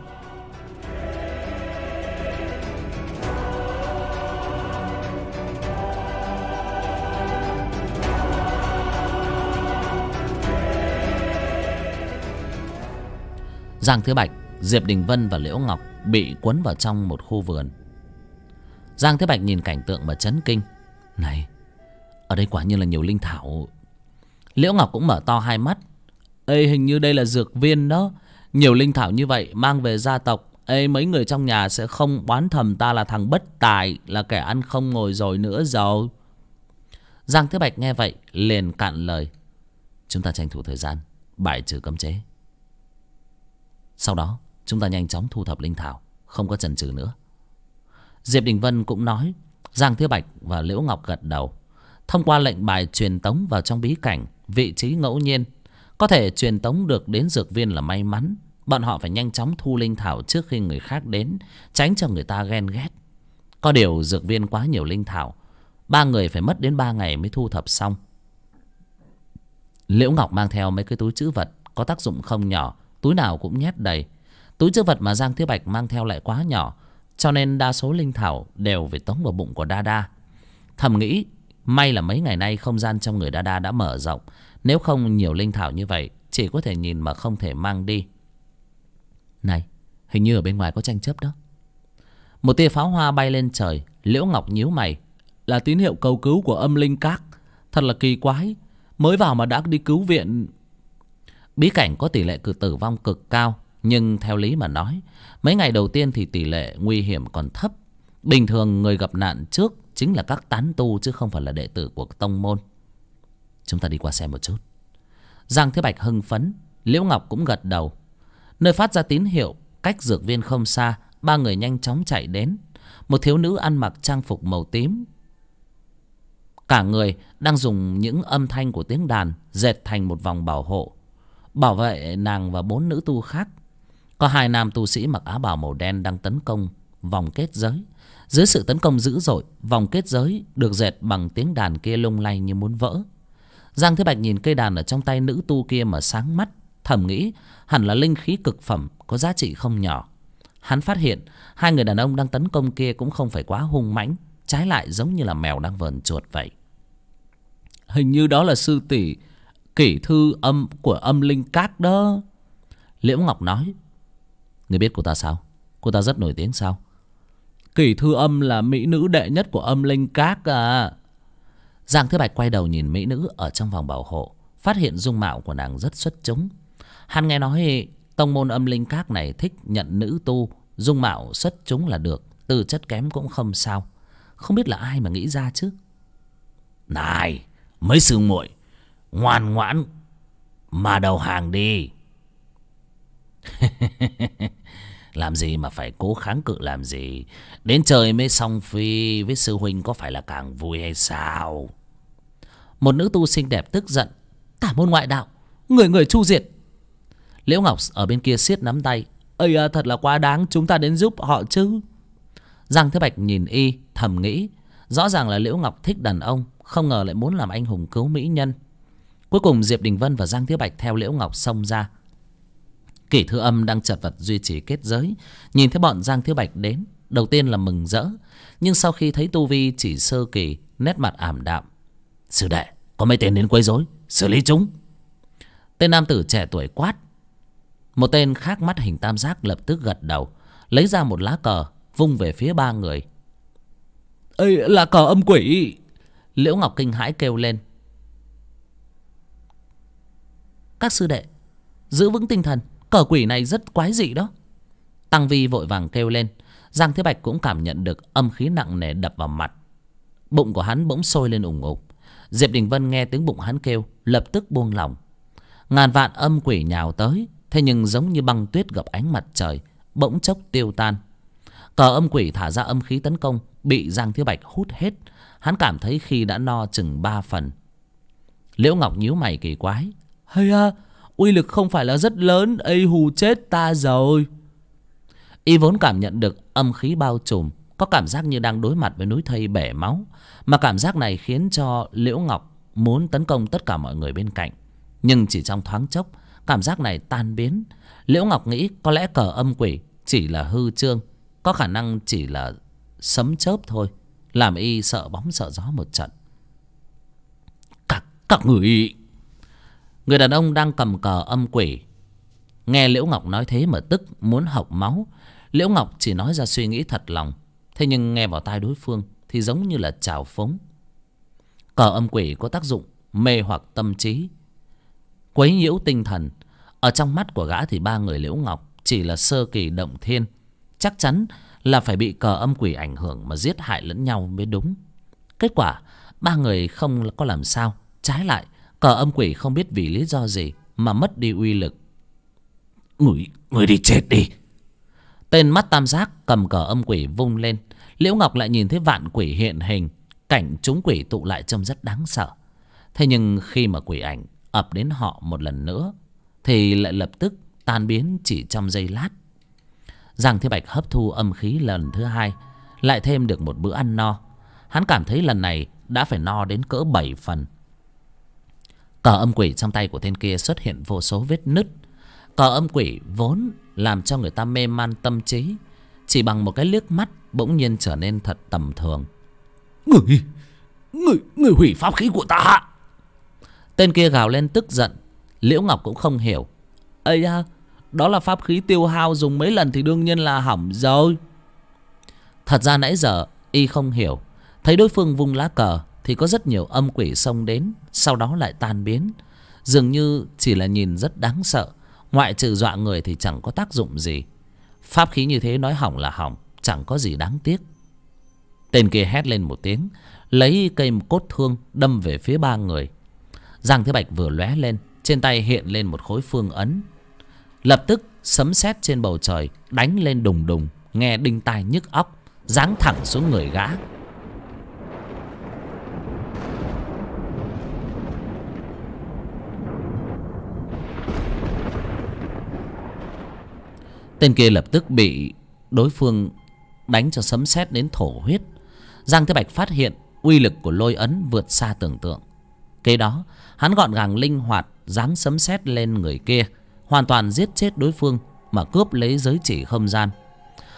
Giang Thứ Bạch, Diệp Đình Vân và Liễu Ngọc bị cuốn vào trong một khu vườn. Giang Thế Bạch nhìn cảnh tượng mà chấn kinh. Này, ở đây quả nhiên là nhiều linh thảo. Liễu Ngọc cũng mở to hai mắt. Ê, hình như đây là dược viên đó. Nhiều linh thảo như vậy mang về gia tộc. Ê, mấy người trong nhà sẽ không oán thầm ta là thằng bất tài, là kẻ ăn không ngồi rồi nữa rồi. Giang Thế Bạch nghe vậy, liền cạn lời. Chúng ta tranh thủ thời gian, bài trừ cấm chế sau đó chúng ta nhanh chóng thu thập linh thảo không có chần chừ nữa diệp đình vân cũng nói giang thiếu bạch và liễu ngọc gật đầu thông qua lệnh bài truyền tống vào trong bí cảnh vị trí ngẫu nhiên có thể truyền tống được đến dược viên là may mắn bọn họ phải nhanh chóng thu linh thảo trước khi người khác đến tránh cho người ta ghen ghét có điều dược viên quá nhiều linh thảo ba người phải mất đến ba ngày mới thu thập xong liễu ngọc mang theo mấy cái túi chữ vật có tác dụng không nhỏ túi nào cũng nhét đầy túi chứa vật mà giang thiếu bạch mang theo lại quá nhỏ cho nên đa số linh thảo đều phải tống vào bụng của đa đa thầm nghĩ may là mấy ngày nay không gian trong người đa đa đã mở rộng nếu không nhiều linh thảo như vậy chỉ có thể nhìn mà không thể mang đi này hình như ở bên ngoài có tranh chấp đó một tia pháo hoa bay lên trời liễu ngọc nhíu mày là tín hiệu cầu cứu của âm linh các thật là kỳ quái mới vào mà đã đi cứu viện Bí cảnh có tỷ lệ cử tử vong cực cao Nhưng theo lý mà nói Mấy ngày đầu tiên thì tỷ lệ nguy hiểm còn thấp Bình thường người gặp nạn trước Chính là các tán tu chứ không phải là đệ tử của tông môn Chúng ta đi qua xem một chút Giang Thế Bạch hưng phấn Liễu Ngọc cũng gật đầu Nơi phát ra tín hiệu Cách dược viên không xa Ba người nhanh chóng chạy đến Một thiếu nữ ăn mặc trang phục màu tím Cả người đang dùng những âm thanh của tiếng đàn Dệt thành một vòng bảo hộ bảo vệ nàng và bốn nữ tu khác có hai nam tu sĩ mặc áo bào màu đen đang tấn công vòng kết giới dưới sự tấn công dữ dội vòng kết giới được dệt bằng tiếng đàn kia lung lay như muốn vỡ giang thế bạch nhìn cây đàn ở trong tay nữ tu kia mà sáng mắt thầm nghĩ hẳn là linh khí cực phẩm có giá trị không nhỏ hắn phát hiện hai người đàn ông đang tấn công kia cũng không phải quá hung mãnh trái lại giống như là mèo đang vờn chuột vậy hình như đó là sư tỷ kỷ thư âm của âm linh các đó liễu ngọc nói người biết cô ta sao cô ta rất nổi tiếng sao kỷ thư âm là mỹ nữ đệ nhất của âm linh các à giang thế bạch quay đầu nhìn mỹ nữ ở trong vòng bảo hộ phát hiện dung mạo của nàng rất xuất chúng hắn nghe nói tông môn âm linh các này thích nhận nữ tu dung mạo xuất chúng là được tư chất kém cũng không sao không biết là ai mà nghĩ ra chứ này mấy sương muội ngoan ngoãn mà đầu hàng đi làm gì mà phải cố kháng cự làm gì đến trời mới song phi với sư huynh có phải là càng vui hay sao một nữ tu xinh đẹp tức giận tả môn ngoại đạo người người chu diệt liễu ngọc ở bên kia siết nắm tay ây à, thật là quá đáng chúng ta đến giúp họ chứ giang thế bạch nhìn y thầm nghĩ rõ ràng là liễu ngọc thích đàn ông không ngờ lại muốn làm anh hùng cứu mỹ nhân cuối cùng diệp đình vân và giang thiếu bạch theo liễu ngọc xông ra kỷ thư âm đang chật vật duy trì kết giới nhìn thấy bọn giang thiếu bạch đến đầu tiên là mừng rỡ nhưng sau khi thấy tu vi chỉ sơ kỳ nét mặt ảm đạm sư đệ có mấy tên đến quấy rối xử lý chúng tên nam tử trẻ tuổi quát một tên khác mắt hình tam giác lập tức gật đầu lấy ra một lá cờ vung về phía ba người ây là cờ âm quỷ liễu ngọc kinh hãi kêu lên các sư đệ giữ vững tinh thần cờ quỷ này rất quái dị đó tăng vi vội vàng kêu lên giang thế bạch cũng cảm nhận được âm khí nặng nề đập vào mặt bụng của hắn bỗng sôi lên ủng ục diệp đình vân nghe tiếng bụng hắn kêu lập tức buông lỏng ngàn vạn âm quỷ nhào tới thế nhưng giống như băng tuyết gặp ánh mặt trời bỗng chốc tiêu tan cờ âm quỷ thả ra âm khí tấn công bị giang thế bạch hút hết hắn cảm thấy khi đã no chừng ba phần liễu ngọc nhíu mày kỳ quái hay à, uy lực không phải là rất lớn, ấy hù chết ta rồi. Y vốn cảm nhận được âm khí bao trùm, có cảm giác như đang đối mặt với núi thây bể máu. Mà cảm giác này khiến cho Liễu Ngọc muốn tấn công tất cả mọi người bên cạnh. Nhưng chỉ trong thoáng chốc, cảm giác này tan biến. Liễu Ngọc nghĩ có lẽ cờ âm quỷ chỉ là hư trương, có khả năng chỉ là sấm chớp thôi. Làm y sợ bóng sợ gió một trận. Các, các người Người đàn ông đang cầm cờ âm quỷ Nghe Liễu Ngọc nói thế mà tức Muốn học máu Liễu Ngọc chỉ nói ra suy nghĩ thật lòng Thế nhưng nghe vào tai đối phương Thì giống như là trào phóng Cờ âm quỷ có tác dụng Mê hoặc tâm trí Quấy nhiễu tinh thần Ở trong mắt của gã thì ba người Liễu Ngọc Chỉ là sơ kỳ động thiên Chắc chắn là phải bị cờ âm quỷ ảnh hưởng Mà giết hại lẫn nhau mới đúng Kết quả Ba người không có làm sao Trái lại cờ âm quỷ không biết vì lý do gì mà mất đi uy lực người người đi chết đi tên mắt tam giác cầm cờ âm quỷ vung lên liễu ngọc lại nhìn thấy vạn quỷ hiện hình cảnh chúng quỷ tụ lại trông rất đáng sợ thế nhưng khi mà quỷ ảnh ập đến họ một lần nữa thì lại lập tức tan biến chỉ trong giây lát giang thế bạch hấp thu âm khí lần thứ hai lại thêm được một bữa ăn no hắn cảm thấy lần này đã phải no đến cỡ bảy phần Cờ âm quỷ trong tay của tên kia xuất hiện vô số vết nứt. Cờ âm quỷ vốn làm cho người ta mê man tâm trí. Chỉ bằng một cái liếc mắt bỗng nhiên trở nên thật tầm thường. Người, người, người hủy pháp khí của ta. Tên kia gào lên tức giận. Liễu Ngọc cũng không hiểu. Ây da, đó là pháp khí tiêu hao dùng mấy lần thì đương nhiên là hỏng rồi. Thật ra nãy giờ y không hiểu. Thấy đối phương vung lá cờ thì có rất nhiều âm quỷ xông đến sau đó lại tan biến dường như chỉ là nhìn rất đáng sợ ngoại trừ dọa người thì chẳng có tác dụng gì pháp khí như thế nói hỏng là hỏng chẳng có gì đáng tiếc tên kia hét lên một tiếng lấy cây cốt thương đâm về phía ba người giang thế bạch vừa lóe lên trên tay hiện lên một khối phương ấn lập tức sấm sét trên bầu trời đánh lên đùng đùng nghe đinh tai nhức óc giáng thẳng xuống người gã tên kia lập tức bị đối phương đánh cho sấm sét đến thổ huyết giang thế bạch phát hiện uy lực của lôi ấn vượt xa tưởng tượng kế đó hắn gọn gàng linh hoạt giáng sấm sét lên người kia hoàn toàn giết chết đối phương mà cướp lấy giới chỉ không gian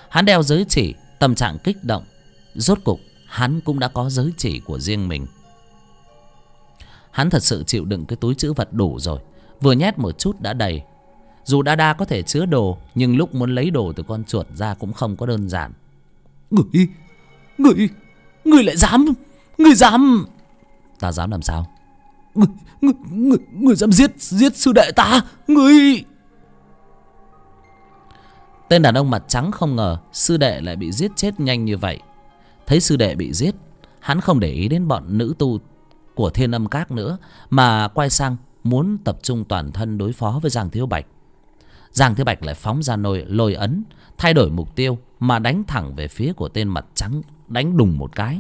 hắn đeo giới chỉ tâm trạng kích động rốt cục hắn cũng đã có giới chỉ của riêng mình hắn thật sự chịu đựng cái túi chữ vật đủ rồi vừa nhét một chút đã đầy dù đa đa có thể chứa đồ Nhưng lúc muốn lấy đồ từ con chuột ra cũng không có đơn giản Người Người Người lại dám Người dám Ta dám làm sao Người Người, người, người dám giết Giết sư đệ ta Người Tên đàn ông mặt trắng không ngờ Sư đệ lại bị giết chết nhanh như vậy Thấy sư đệ bị giết Hắn không để ý đến bọn nữ tu Của thiên âm các nữa Mà quay sang muốn tập trung toàn thân đối phó với Giang Thiếu Bạch giang thứ bạch lại phóng ra nôi lôi ấn thay đổi mục tiêu mà đánh thẳng về phía của tên mặt trắng đánh đùng một cái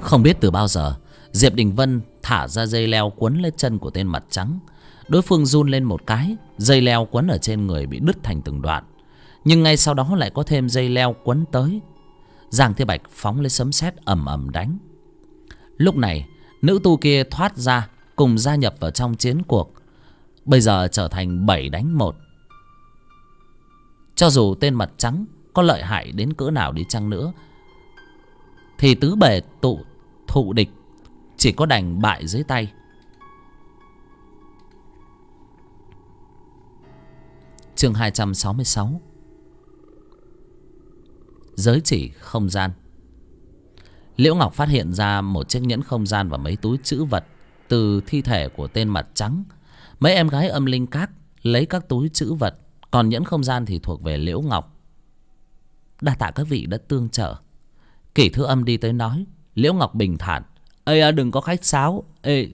không biết từ bao giờ diệp đình vân thả ra dây leo quấn lên chân của tên mặt trắng đối phương run lên một cái dây leo quấn ở trên người bị đứt thành từng đoạn nhưng ngay sau đó lại có thêm dây leo quấn tới giang thế bạch phóng lấy sấm sét ầm ầm đánh lúc này nữ tu kia thoát ra cùng gia nhập vào trong chiến cuộc bây giờ trở thành bảy đánh một cho dù tên mặt trắng có lợi hại đến cỡ nào đi chăng nữa thì tứ bề tụ thụ địch chỉ có đành bại dưới tay chương hai trăm sáu mươi sáu giới chỉ không gian liễu ngọc phát hiện ra một chiếc nhẫn không gian và mấy túi chữ vật từ thi thể của tên mặt trắng mấy em gái âm linh các lấy các túi chữ vật còn nhẫn không gian thì thuộc về liễu ngọc đa tạ các vị đã tương trợ kỷ thư âm đi tới nói liễu ngọc bình thản ê à, đừng có khách sáo ê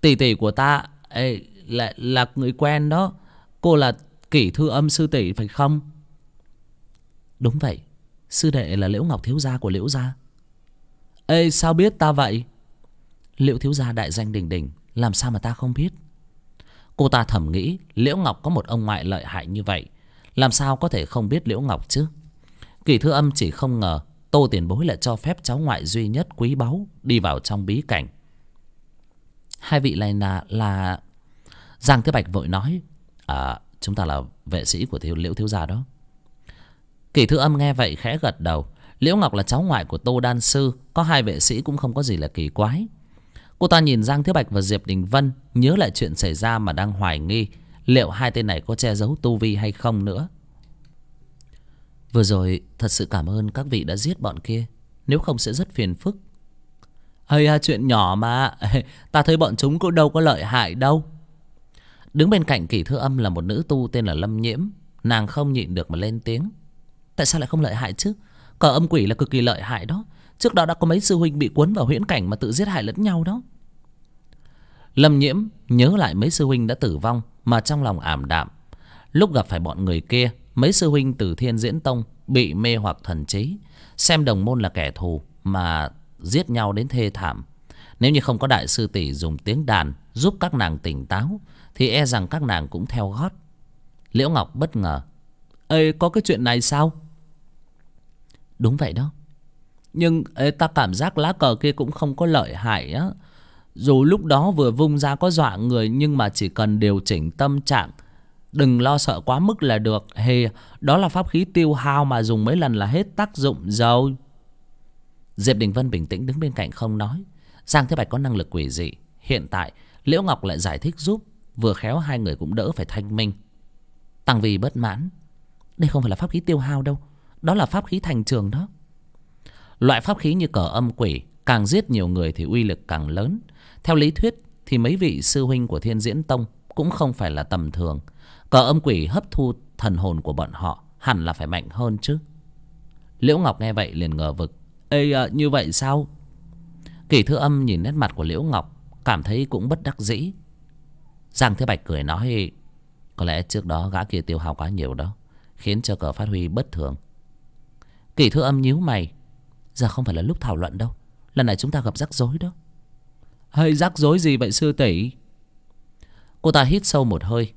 tỷ tỷ của ta ê là là người quen đó cô là kỷ thư âm sư tỷ phải không Đúng vậy Sư đệ là Liễu Ngọc Thiếu Gia của Liễu Gia Ê sao biết ta vậy Liễu Thiếu Gia đại danh đình đình Làm sao mà ta không biết Cô ta thầm nghĩ Liễu Ngọc có một ông ngoại lợi hại như vậy Làm sao có thể không biết Liễu Ngọc chứ Kỳ thư âm chỉ không ngờ Tô tiền bối lại cho phép cháu ngoại duy nhất quý báu Đi vào trong bí cảnh Hai vị này là là Giang Thế Bạch vội nói À chúng ta là vệ sĩ của thiếu, Liễu Thiếu Gia đó Kỳ thư âm nghe vậy khẽ gật đầu Liễu Ngọc là cháu ngoại của Tô Đan Sư Có hai vệ sĩ cũng không có gì là kỳ quái Cô ta nhìn Giang Thiếu Bạch và Diệp Đình Vân Nhớ lại chuyện xảy ra mà đang hoài nghi Liệu hai tên này có che giấu tu vi hay không nữa Vừa rồi thật sự cảm ơn các vị đã giết bọn kia Nếu không sẽ rất phiền phức Hay à chuyện nhỏ mà Ta thấy bọn chúng cũng đâu có lợi hại đâu Đứng bên cạnh kỳ thư âm là một nữ tu tên là Lâm Nhiễm Nàng không nhịn được mà lên tiếng Tại sao lại không lợi hại chứ Cờ âm quỷ là cực kỳ lợi hại đó Trước đó đã có mấy sư huynh bị cuốn vào huyễn cảnh Mà tự giết hại lẫn nhau đó Lâm nhiễm nhớ lại mấy sư huynh đã tử vong Mà trong lòng ảm đạm Lúc gặp phải bọn người kia Mấy sư huynh từ thiên diễn tông Bị mê hoặc thần trí Xem đồng môn là kẻ thù Mà giết nhau đến thê thảm Nếu như không có đại sư tỷ dùng tiếng đàn Giúp các nàng tỉnh táo Thì e rằng các nàng cũng theo gót Liễu Ngọc bất ngờ Ê có cái chuyện này sao Đúng vậy đó Nhưng ấy, ta cảm giác lá cờ kia cũng không có lợi hại á Dù lúc đó vừa vung ra có dọa người Nhưng mà chỉ cần điều chỉnh tâm trạng Đừng lo sợ quá mức là được Hề Đó là pháp khí tiêu hao mà dùng mấy lần là hết tác dụng rồi Diệp Đình Vân bình tĩnh đứng bên cạnh không nói Giang Thế Bạch có năng lực quỷ dị Hiện tại Liễu Ngọc lại giải thích giúp Vừa khéo hai người cũng đỡ phải thanh minh Tăng Vì bất mãn Đây không phải là pháp khí tiêu hao đâu đó là pháp khí thành trường đó Loại pháp khí như cờ âm quỷ Càng giết nhiều người thì uy lực càng lớn Theo lý thuyết thì mấy vị sư huynh của thiên diễn tông Cũng không phải là tầm thường Cờ âm quỷ hấp thu thần hồn của bọn họ Hẳn là phải mạnh hơn chứ Liễu Ngọc nghe vậy liền ngờ vực Ê à, như vậy sao Kỳ thư âm nhìn nét mặt của Liễu Ngọc Cảm thấy cũng bất đắc dĩ Giang Thế Bạch cười nói Có lẽ trước đó gã kia tiêu hao quá nhiều đó Khiến cho cờ phát huy bất thường Kỳ thư âm nhíu mày Giờ không phải là lúc thảo luận đâu Lần này chúng ta gặp rắc rối đó Hơi rắc rối gì vậy sư tỷ Cô ta hít sâu một hơi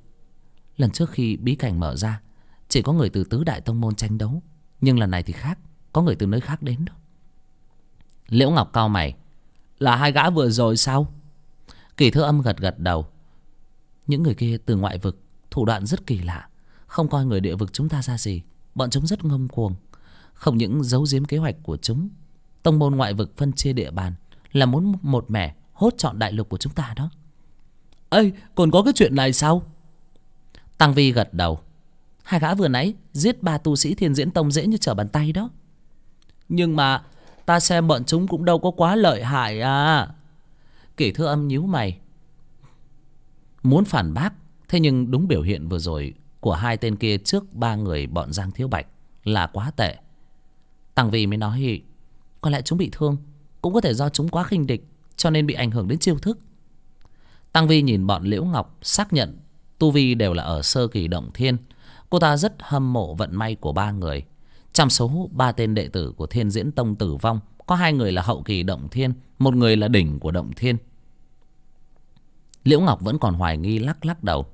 Lần trước khi bí cảnh mở ra Chỉ có người từ tứ đại tông môn tranh đấu Nhưng lần này thì khác Có người từ nơi khác đến đó Liễu Ngọc cao mày Là hai gã vừa rồi sao Kỳ thư âm gật gật đầu Những người kia từ ngoại vực Thủ đoạn rất kỳ lạ Không coi người địa vực chúng ta ra gì Bọn chúng rất ngông cuồng không những giấu giếm kế hoạch của chúng tông môn ngoại vực phân chia địa bàn là muốn một mẻ hốt chọn đại lục của chúng ta đó ây còn có cái chuyện này sao tăng vi gật đầu hai gã vừa nãy giết ba tu sĩ thiên diễn tông dễ như trở bàn tay đó nhưng mà ta xem bọn chúng cũng đâu có quá lợi hại à kỷ thư âm nhíu mày muốn phản bác thế nhưng đúng biểu hiện vừa rồi của hai tên kia trước ba người bọn giang thiếu bạch là quá tệ Tăng Vi mới nói Có lẽ chúng bị thương Cũng có thể do chúng quá khinh địch Cho nên bị ảnh hưởng đến chiêu thức Tăng Vi nhìn bọn Liễu Ngọc xác nhận Tu Vi đều là ở sơ kỳ động thiên Cô ta rất hâm mộ vận may của ba người Trong số ba tên đệ tử của Thiên Diễn Tông tử vong Có hai người là hậu kỳ động thiên Một người là đỉnh của động thiên Liễu Ngọc vẫn còn hoài nghi lắc lắc đầu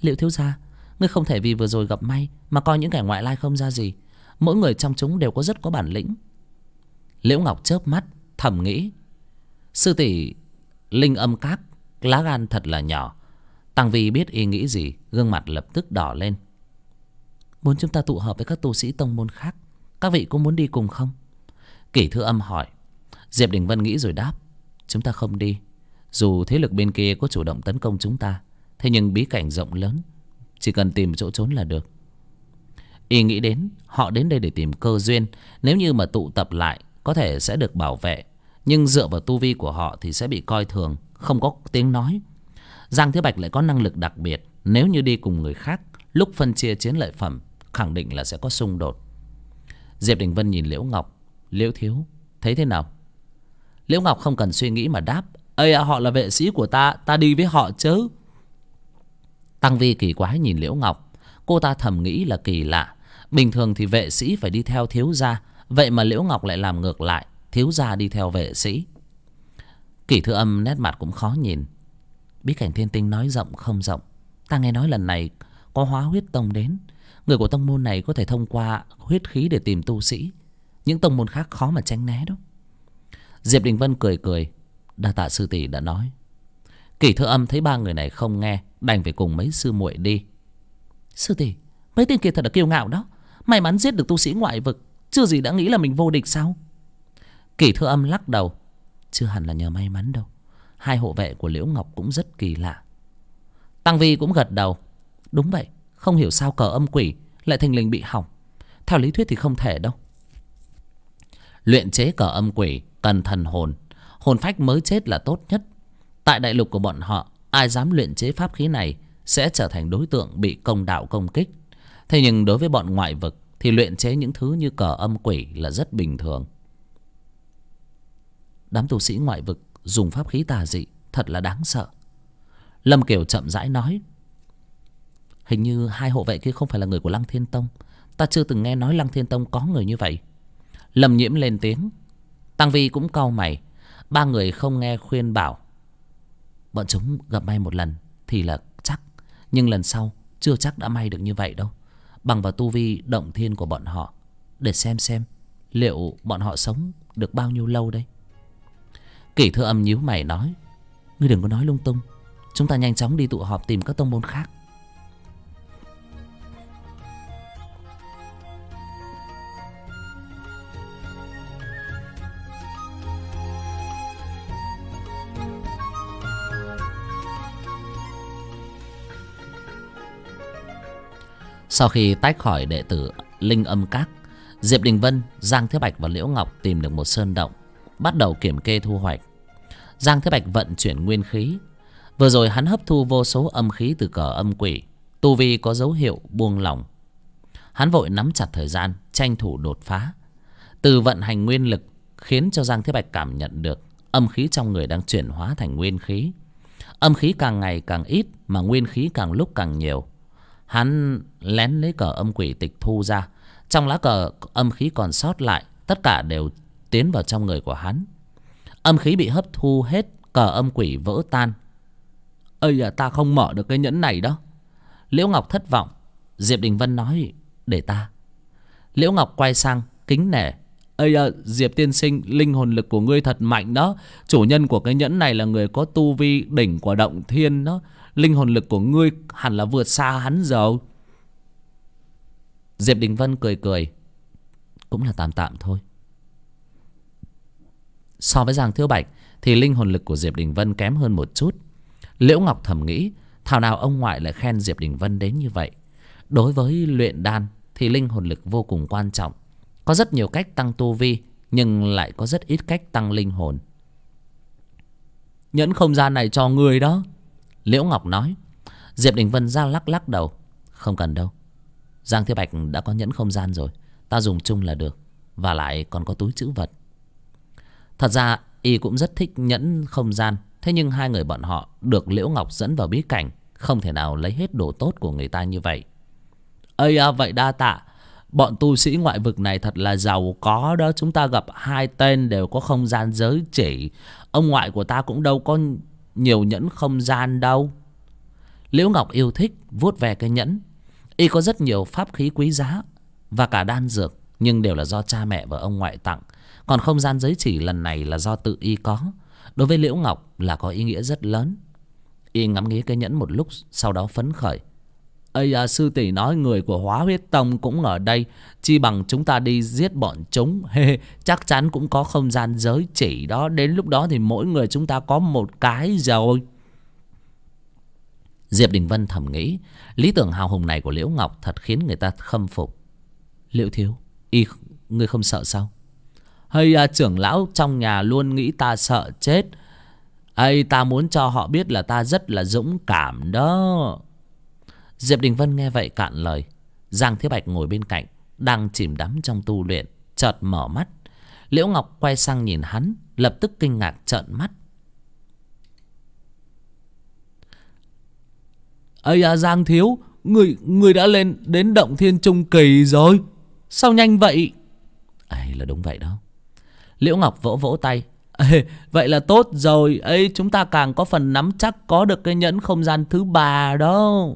Liễu thiếu gia Ngươi không thể vì vừa rồi gặp may Mà coi những kẻ ngoại lai không ra gì mỗi người trong chúng đều có rất có bản lĩnh liễu ngọc chớp mắt thầm nghĩ sư tỷ linh âm các lá gan thật là nhỏ tăng vi biết ý nghĩ gì gương mặt lập tức đỏ lên muốn chúng ta tụ họp với các tu sĩ tông môn khác các vị có muốn đi cùng không kỷ thư âm hỏi diệp đình vân nghĩ rồi đáp chúng ta không đi dù thế lực bên kia có chủ động tấn công chúng ta thế nhưng bí cảnh rộng lớn chỉ cần tìm chỗ trốn là được Y nghĩ đến họ đến đây để tìm cơ duyên Nếu như mà tụ tập lại Có thể sẽ được bảo vệ Nhưng dựa vào tu vi của họ thì sẽ bị coi thường Không có tiếng nói Giang Thiếu Bạch lại có năng lực đặc biệt Nếu như đi cùng người khác Lúc phân chia chiến lợi phẩm Khẳng định là sẽ có xung đột Diệp Đình Vân nhìn Liễu Ngọc Liễu Thiếu Thấy thế nào Liễu Ngọc không cần suy nghĩ mà đáp Ây à, họ là vệ sĩ của ta Ta đi với họ chứ Tăng Vi kỳ quái nhìn Liễu Ngọc Cô ta thầm nghĩ là kỳ lạ Bình thường thì vệ sĩ phải đi theo thiếu gia Vậy mà Liễu Ngọc lại làm ngược lại Thiếu gia đi theo vệ sĩ Kỷ thư âm nét mặt cũng khó nhìn Bí cảnh thiên tinh nói rộng không rộng Ta nghe nói lần này có hóa huyết tông đến Người của tông môn này có thể thông qua huyết khí để tìm tu sĩ Những tông môn khác khó mà tránh né đó Diệp Đình Vân cười cười Đa tạ sư tỷ đã nói Kỷ thư âm thấy ba người này không nghe Đành phải cùng mấy sư muội đi Sư tỷ Mấy tên kia thật là kiêu ngạo đó May mắn giết được tu sĩ ngoại vực Chưa gì đã nghĩ là mình vô địch sao Kỳ thư âm lắc đầu Chưa hẳn là nhờ may mắn đâu Hai hộ vệ của Liễu Ngọc cũng rất kỳ lạ Tăng Vi cũng gật đầu Đúng vậy Không hiểu sao cờ âm quỷ Lại thành linh bị hỏng Theo lý thuyết thì không thể đâu Luyện chế cờ âm quỷ Cần thần hồn Hồn phách mới chết là tốt nhất Tại đại lục của bọn họ Ai dám luyện chế pháp khí này Sẽ trở thành đối tượng bị công đạo công kích Thế nhưng đối với bọn ngoại vực thì luyện chế những thứ như cờ âm quỷ là rất bình thường đám tu sĩ ngoại vực dùng pháp khí tà dị thật là đáng sợ lâm kiều chậm rãi nói hình như hai hộ vệ kia không phải là người của lăng thiên tông ta chưa từng nghe nói lăng thiên tông có người như vậy lâm nhiễm lên tiếng tăng vi cũng cau mày ba người không nghe khuyên bảo bọn chúng gặp may một lần thì là chắc nhưng lần sau chưa chắc đã may được như vậy đâu bằng vào tu vi động thiên của bọn họ để xem xem liệu bọn họ sống được bao nhiêu lâu đây kỷ thư âm nhíu mày nói ngươi đừng có nói lung tung chúng ta nhanh chóng đi tụ họp tìm các tông môn khác Sau khi tách khỏi đệ tử Linh Âm Các, Diệp Đình Vân, Giang Thế Bạch và Liễu Ngọc tìm được một sơn động, bắt đầu kiểm kê thu hoạch. Giang Thế Bạch vận chuyển nguyên khí. Vừa rồi hắn hấp thu vô số âm khí từ cờ âm quỷ, tu vi có dấu hiệu buông lỏng. Hắn vội nắm chặt thời gian, tranh thủ đột phá. Từ vận hành nguyên lực khiến cho Giang Thế Bạch cảm nhận được âm khí trong người đang chuyển hóa thành nguyên khí. Âm khí càng ngày càng ít mà nguyên khí càng lúc càng nhiều hắn lén lấy cờ âm quỷ tịch thu ra trong lá cờ âm khí còn sót lại tất cả đều tiến vào trong người của hắn âm khí bị hấp thu hết cờ âm quỷ vỡ tan ây à ta không mở được cái nhẫn này đó liễu ngọc thất vọng diệp đình vân nói để ta liễu ngọc quay sang kính nể ây à diệp tiên sinh linh hồn lực của ngươi thật mạnh đó chủ nhân của cái nhẫn này là người có tu vi đỉnh của động thiên đó Linh hồn lực của ngươi hẳn là vượt xa hắn rồi Diệp Đình Vân cười cười Cũng là tạm tạm thôi So với Giang Thiếu Bạch Thì linh hồn lực của Diệp Đình Vân kém hơn một chút Liễu Ngọc thầm nghĩ Thảo nào ông ngoại lại khen Diệp Đình Vân đến như vậy Đối với luyện đan Thì linh hồn lực vô cùng quan trọng Có rất nhiều cách tăng tu vi Nhưng lại có rất ít cách tăng linh hồn Nhẫn không gian này cho người đó Liễu Ngọc nói Diệp Đình Vân ra lắc lắc đầu Không cần đâu Giang Thế Bạch đã có nhẫn không gian rồi Ta dùng chung là được Và lại còn có túi chữ vật Thật ra y cũng rất thích nhẫn không gian Thế nhưng hai người bọn họ Được Liễu Ngọc dẫn vào bí cảnh Không thể nào lấy hết đồ tốt của người ta như vậy Ây à vậy đa tạ Bọn tu sĩ ngoại vực này thật là giàu có đó Chúng ta gặp hai tên đều có không gian giới chỉ Ông ngoại của ta cũng đâu có nhiều nhẫn không gian đâu liễu ngọc yêu thích vuốt về cái nhẫn y có rất nhiều pháp khí quý giá và cả đan dược nhưng đều là do cha mẹ và ông ngoại tặng còn không gian giới chỉ lần này là do tự y có đối với liễu ngọc là có ý nghĩa rất lớn y ngắm nghía cái nhẫn một lúc sau đó phấn khởi Ây à, sư tỷ nói người của hóa huyết tông cũng ở đây Chi bằng chúng ta đi giết bọn chúng Chắc chắn cũng có không gian giới chỉ đó Đến lúc đó thì mỗi người chúng ta có một cái rồi Diệp Đình Vân thầm nghĩ Lý tưởng hào hùng này của Liễu Ngọc Thật khiến người ta khâm phục Liễu Thiếu Y ngươi không sợ sao Hay à, trưởng lão trong nhà luôn nghĩ ta sợ chết Ây ta muốn cho họ biết là ta rất là dũng cảm đó Diệp Đình Vân nghe vậy cạn lời. Giang Thiếu Bạch ngồi bên cạnh, đang chìm đắm trong tu luyện, chợt mở mắt. Liễu Ngọc quay sang nhìn hắn, lập tức kinh ngạc trợn mắt. Ây à Giang Thiếu, người, người đã lên đến động thiên trung kỳ rồi. Sao nhanh vậy? Ấy là đúng vậy đó. Liễu Ngọc vỗ vỗ tay. Ê, vậy là tốt rồi. ấy chúng ta càng có phần nắm chắc có được cái nhẫn không gian thứ ba đó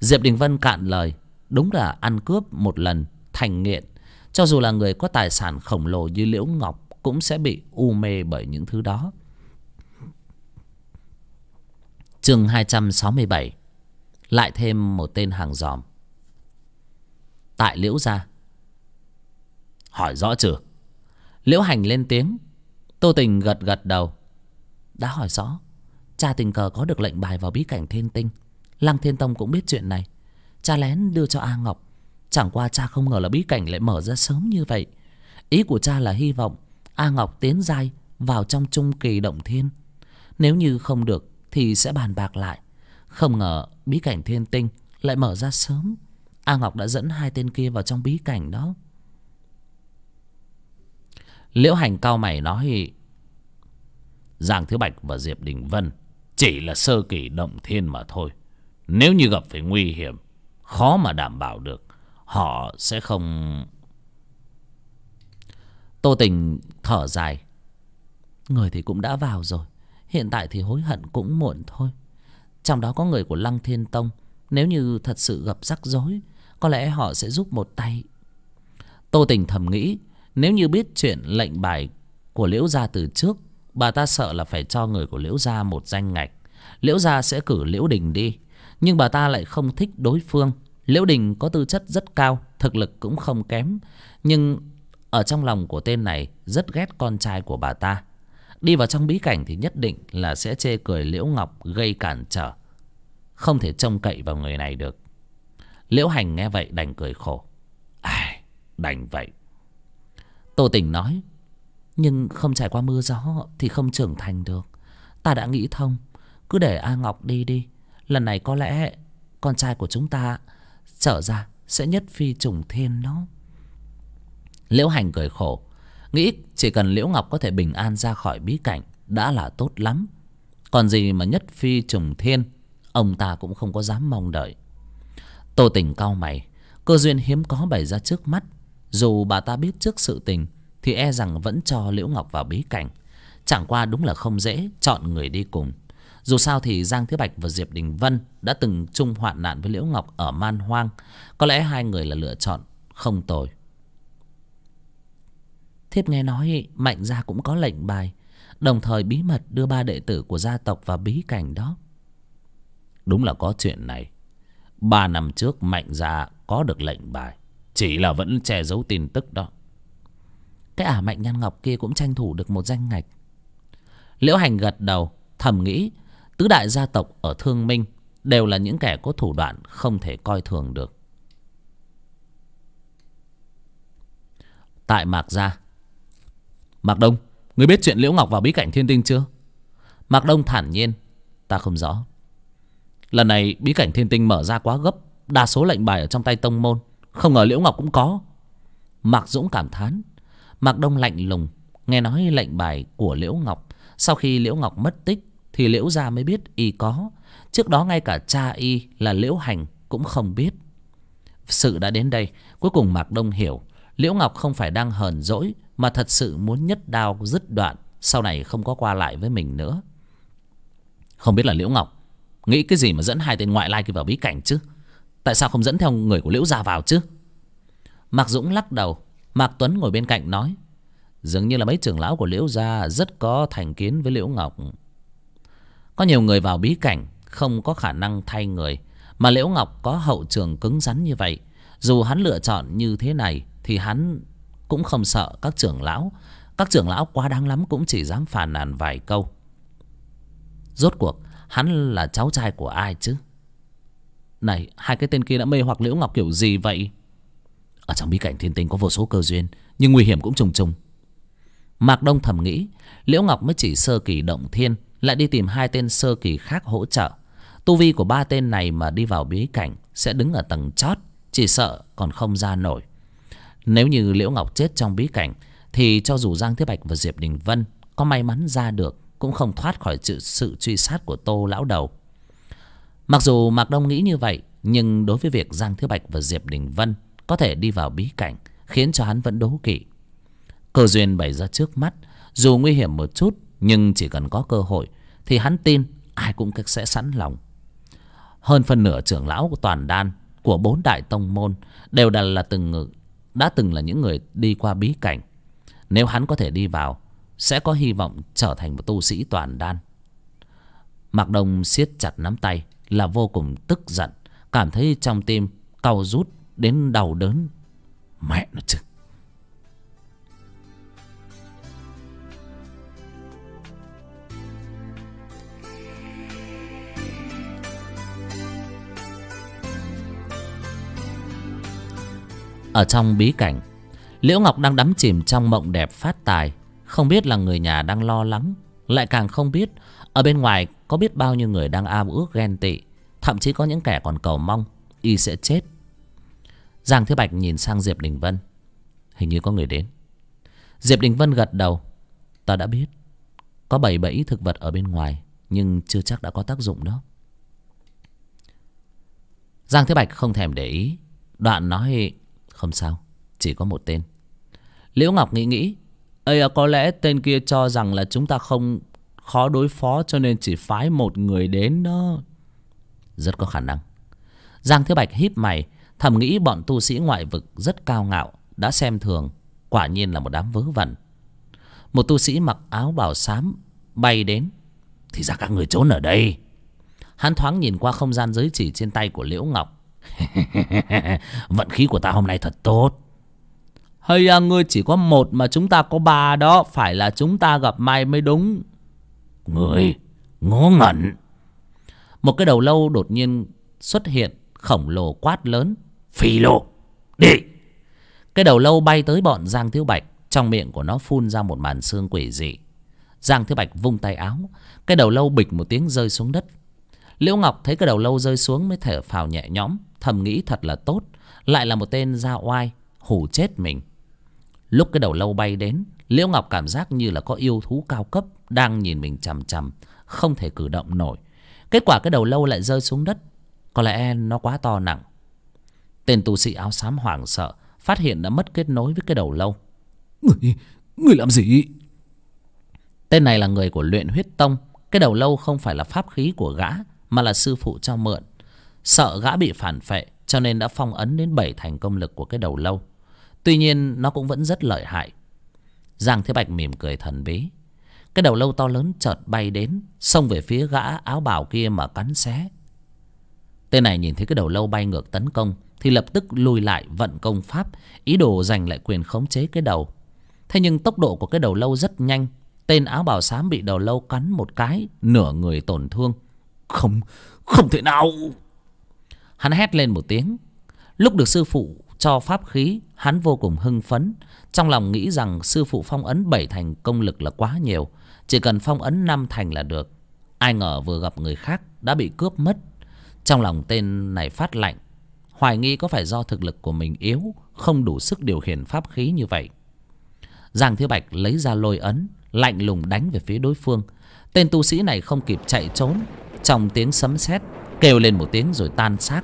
diệp đình vân cạn lời đúng là ăn cướp một lần thành nghiện cho dù là người có tài sản khổng lồ như liễu ngọc cũng sẽ bị u mê bởi những thứ đó chương hai trăm sáu mươi bảy lại thêm một tên hàng dòm tại liễu gia hỏi rõ chưa liễu hành lên tiếng tô tình gật gật đầu đã hỏi rõ cha tình cờ có được lệnh bài vào bí cảnh thiên tinh lăng thiên tông cũng biết chuyện này cha lén đưa cho a ngọc chẳng qua cha không ngờ là bí cảnh lại mở ra sớm như vậy ý của cha là hy vọng a ngọc tiến dai vào trong trung kỳ động thiên nếu như không được thì sẽ bàn bạc lại không ngờ bí cảnh thiên tinh lại mở ra sớm a ngọc đã dẫn hai tên kia vào trong bí cảnh đó liễu hành cao mày nói giang thứ bạch và diệp đình vân chỉ là sơ kỳ động thiên mà thôi nếu như gặp phải nguy hiểm, khó mà đảm bảo được, họ sẽ không... Tô Tình thở dài. Người thì cũng đã vào rồi, hiện tại thì hối hận cũng muộn thôi. Trong đó có người của Lăng Thiên Tông, nếu như thật sự gặp rắc rối, có lẽ họ sẽ giúp một tay. Tô Tình thầm nghĩ, nếu như biết chuyện lệnh bài của Liễu Gia từ trước, bà ta sợ là phải cho người của Liễu Gia một danh ngạch. Liễu Gia sẽ cử Liễu Đình đi, nhưng bà ta lại không thích đối phương liễu đình có tư chất rất cao thực lực cũng không kém nhưng ở trong lòng của tên này rất ghét con trai của bà ta đi vào trong bí cảnh thì nhất định là sẽ chê cười liễu ngọc gây cản trở không thể trông cậy vào người này được liễu hành nghe vậy đành cười khổ ai đành vậy tô tình nói nhưng không trải qua mưa gió thì không trưởng thành được ta đã nghĩ thông cứ để a ngọc đi đi lần này có lẽ con trai của chúng ta trở ra sẽ nhất phi trùng thiên đó liễu hành cười khổ nghĩ chỉ cần liễu ngọc có thể bình an ra khỏi bí cảnh đã là tốt lắm còn gì mà nhất phi trùng thiên ông ta cũng không có dám mong đợi tô tình cao mày cơ duyên hiếm có bày ra trước mắt dù bà ta biết trước sự tình thì e rằng vẫn cho liễu ngọc vào bí cảnh chẳng qua đúng là không dễ chọn người đi cùng dù sao thì giang thiếu bạch và diệp đình vân đã từng chung hoạn nạn với liễu ngọc ở man hoang có lẽ hai người là lựa chọn không tồi thiếp nghe nói mạnh gia cũng có lệnh bài đồng thời bí mật đưa ba đệ tử của gia tộc vào bí cảnh đó đúng là có chuyện này ba năm trước mạnh gia có được lệnh bài chỉ là vẫn che giấu tin tức đó cái ả mạnh nhan ngọc kia cũng tranh thủ được một danh ngạch liễu hành gật đầu thầm nghĩ tứ đại gia tộc ở Thương Minh đều là những kẻ có thủ đoạn không thể coi thường được. Tại Mạc Gia Mạc Đông, ngươi biết chuyện Liễu Ngọc vào bí cảnh thiên tinh chưa? Mạc Đông thản nhiên, ta không rõ. Lần này bí cảnh thiên tinh mở ra quá gấp, đa số lệnh bài ở trong tay tông môn, không ngờ Liễu Ngọc cũng có. Mạc Dũng cảm thán, Mạc Đông lạnh lùng, nghe nói lệnh bài của Liễu Ngọc sau khi Liễu Ngọc mất tích thì liễu gia mới biết y có trước đó ngay cả cha y là liễu hành cũng không biết sự đã đến đây cuối cùng mạc đông hiểu liễu ngọc không phải đang hờn dỗi mà thật sự muốn nhất đao dứt đoạn sau này không có qua lại với mình nữa không biết là liễu ngọc nghĩ cái gì mà dẫn hai tên ngoại lai kia vào bí cảnh chứ tại sao không dẫn theo người của liễu gia vào chứ mạc dũng lắc đầu mạc tuấn ngồi bên cạnh nói dường như là mấy trưởng lão của liễu gia rất có thành kiến với liễu ngọc có nhiều người vào bí cảnh không có khả năng thay người. Mà Liễu Ngọc có hậu trường cứng rắn như vậy. Dù hắn lựa chọn như thế này thì hắn cũng không sợ các trưởng lão. Các trưởng lão quá đáng lắm cũng chỉ dám phàn nàn vài câu. Rốt cuộc hắn là cháu trai của ai chứ? Này, hai cái tên kia đã mê hoặc Liễu Ngọc kiểu gì vậy? Ở trong bí cảnh thiên tinh có vô số cơ duyên, nhưng nguy hiểm cũng trùng trùng. Mạc Đông thầm nghĩ, Liễu Ngọc mới chỉ sơ kỳ động thiên, lại đi tìm hai tên sơ kỳ khác hỗ trợ tu vi của ba tên này mà đi vào bí cảnh sẽ đứng ở tầng chót chỉ sợ còn không ra nổi nếu như liễu ngọc chết trong bí cảnh thì cho dù giang thế bạch và diệp đình vân có may mắn ra được cũng không thoát khỏi sự truy sát của tô lão đầu mặc dù mạc đông nghĩ như vậy nhưng đối với việc giang thế bạch và diệp đình vân có thể đi vào bí cảnh khiến cho hắn vẫn đố kỵ cơ duyên bày ra trước mắt dù nguy hiểm một chút nhưng chỉ cần có cơ hội thì hắn tin ai cũng sẽ sẵn lòng hơn phần nửa trưởng lão của toàn đan của bốn đại tông môn đều đã là từng đã từng là những người đi qua bí cảnh nếu hắn có thể đi vào sẽ có hy vọng trở thành một tu sĩ toàn đan mạc đông siết chặt nắm tay là vô cùng tức giận cảm thấy trong tim cau rút đến đau đớn mẹ nó chứ Ở trong bí cảnh Liễu Ngọc đang đắm chìm trong mộng đẹp phát tài Không biết là người nhà đang lo lắng Lại càng không biết Ở bên ngoài có biết bao nhiêu người đang ao ước ghen tị Thậm chí có những kẻ còn cầu mong Y sẽ chết Giang Thế Bạch nhìn sang Diệp Đình Vân Hình như có người đến Diệp Đình Vân gật đầu Ta đã biết Có bảy bẫy thực vật ở bên ngoài Nhưng chưa chắc đã có tác dụng đó Giang Thế Bạch không thèm để ý Đoạn nói không sao chỉ có một tên liễu ngọc nghĩ nghĩ ấy à, có lẽ tên kia cho rằng là chúng ta không khó đối phó cho nên chỉ phái một người đến đó rất có khả năng giang Thế bạch híp mày thầm nghĩ bọn tu sĩ ngoại vực rất cao ngạo đã xem thường quả nhiên là một đám vớ vẩn một tu sĩ mặc áo bào xám bay đến thì ra các người trốn ở đây hắn thoáng nhìn qua không gian giới chỉ trên tay của liễu ngọc Vận khí của ta hôm nay thật tốt Hay là ngươi chỉ có một mà chúng ta có ba đó Phải là chúng ta gặp may mới đúng Ngươi ngố ngẩn Một cái đầu lâu đột nhiên xuất hiện Khổng lồ quát lớn Phi lô Đi Cái đầu lâu bay tới bọn Giang Thiếu Bạch Trong miệng của nó phun ra một màn xương quỷ dị Giang Thiếu Bạch vung tay áo Cái đầu lâu bịch một tiếng rơi xuống đất Liễu Ngọc thấy cái đầu lâu rơi xuống mới thở phào nhẹ nhõm thầm nghĩ thật là tốt lại là một tên ra oai hù chết mình lúc cái đầu lâu bay đến liễu ngọc cảm giác như là có yêu thú cao cấp đang nhìn mình chằm chằm không thể cử động nổi kết quả cái đầu lâu lại rơi xuống đất có lẽ nó quá to nặng tên tu sĩ áo xám hoảng sợ phát hiện đã mất kết nối với cái đầu lâu người người làm gì tên này là người của luyện huyết tông cái đầu lâu không phải là pháp khí của gã mà là sư phụ cho mượn Sợ gã bị phản phệ cho nên đã phong ấn đến bảy thành công lực của cái đầu lâu. Tuy nhiên nó cũng vẫn rất lợi hại. Giang Thế Bạch mỉm cười thần bí. Cái đầu lâu to lớn chợt bay đến, xông về phía gã áo bào kia mà cắn xé. Tên này nhìn thấy cái đầu lâu bay ngược tấn công thì lập tức lùi lại vận công pháp, ý đồ giành lại quyền khống chế cái đầu. Thế nhưng tốc độ của cái đầu lâu rất nhanh, tên áo bào xám bị đầu lâu cắn một cái, nửa người tổn thương. Không, không thể nào... Hắn hét lên một tiếng Lúc được sư phụ cho pháp khí Hắn vô cùng hưng phấn Trong lòng nghĩ rằng sư phụ phong ấn bảy thành công lực là quá nhiều Chỉ cần phong ấn năm thành là được Ai ngờ vừa gặp người khác đã bị cướp mất Trong lòng tên này phát lạnh Hoài nghi có phải do thực lực của mình yếu Không đủ sức điều khiển pháp khí như vậy Giang Thiếu Bạch lấy ra lôi ấn Lạnh lùng đánh về phía đối phương Tên tu sĩ này không kịp chạy trốn Trong tiếng sấm sét kêu lên một tiếng rồi tan xác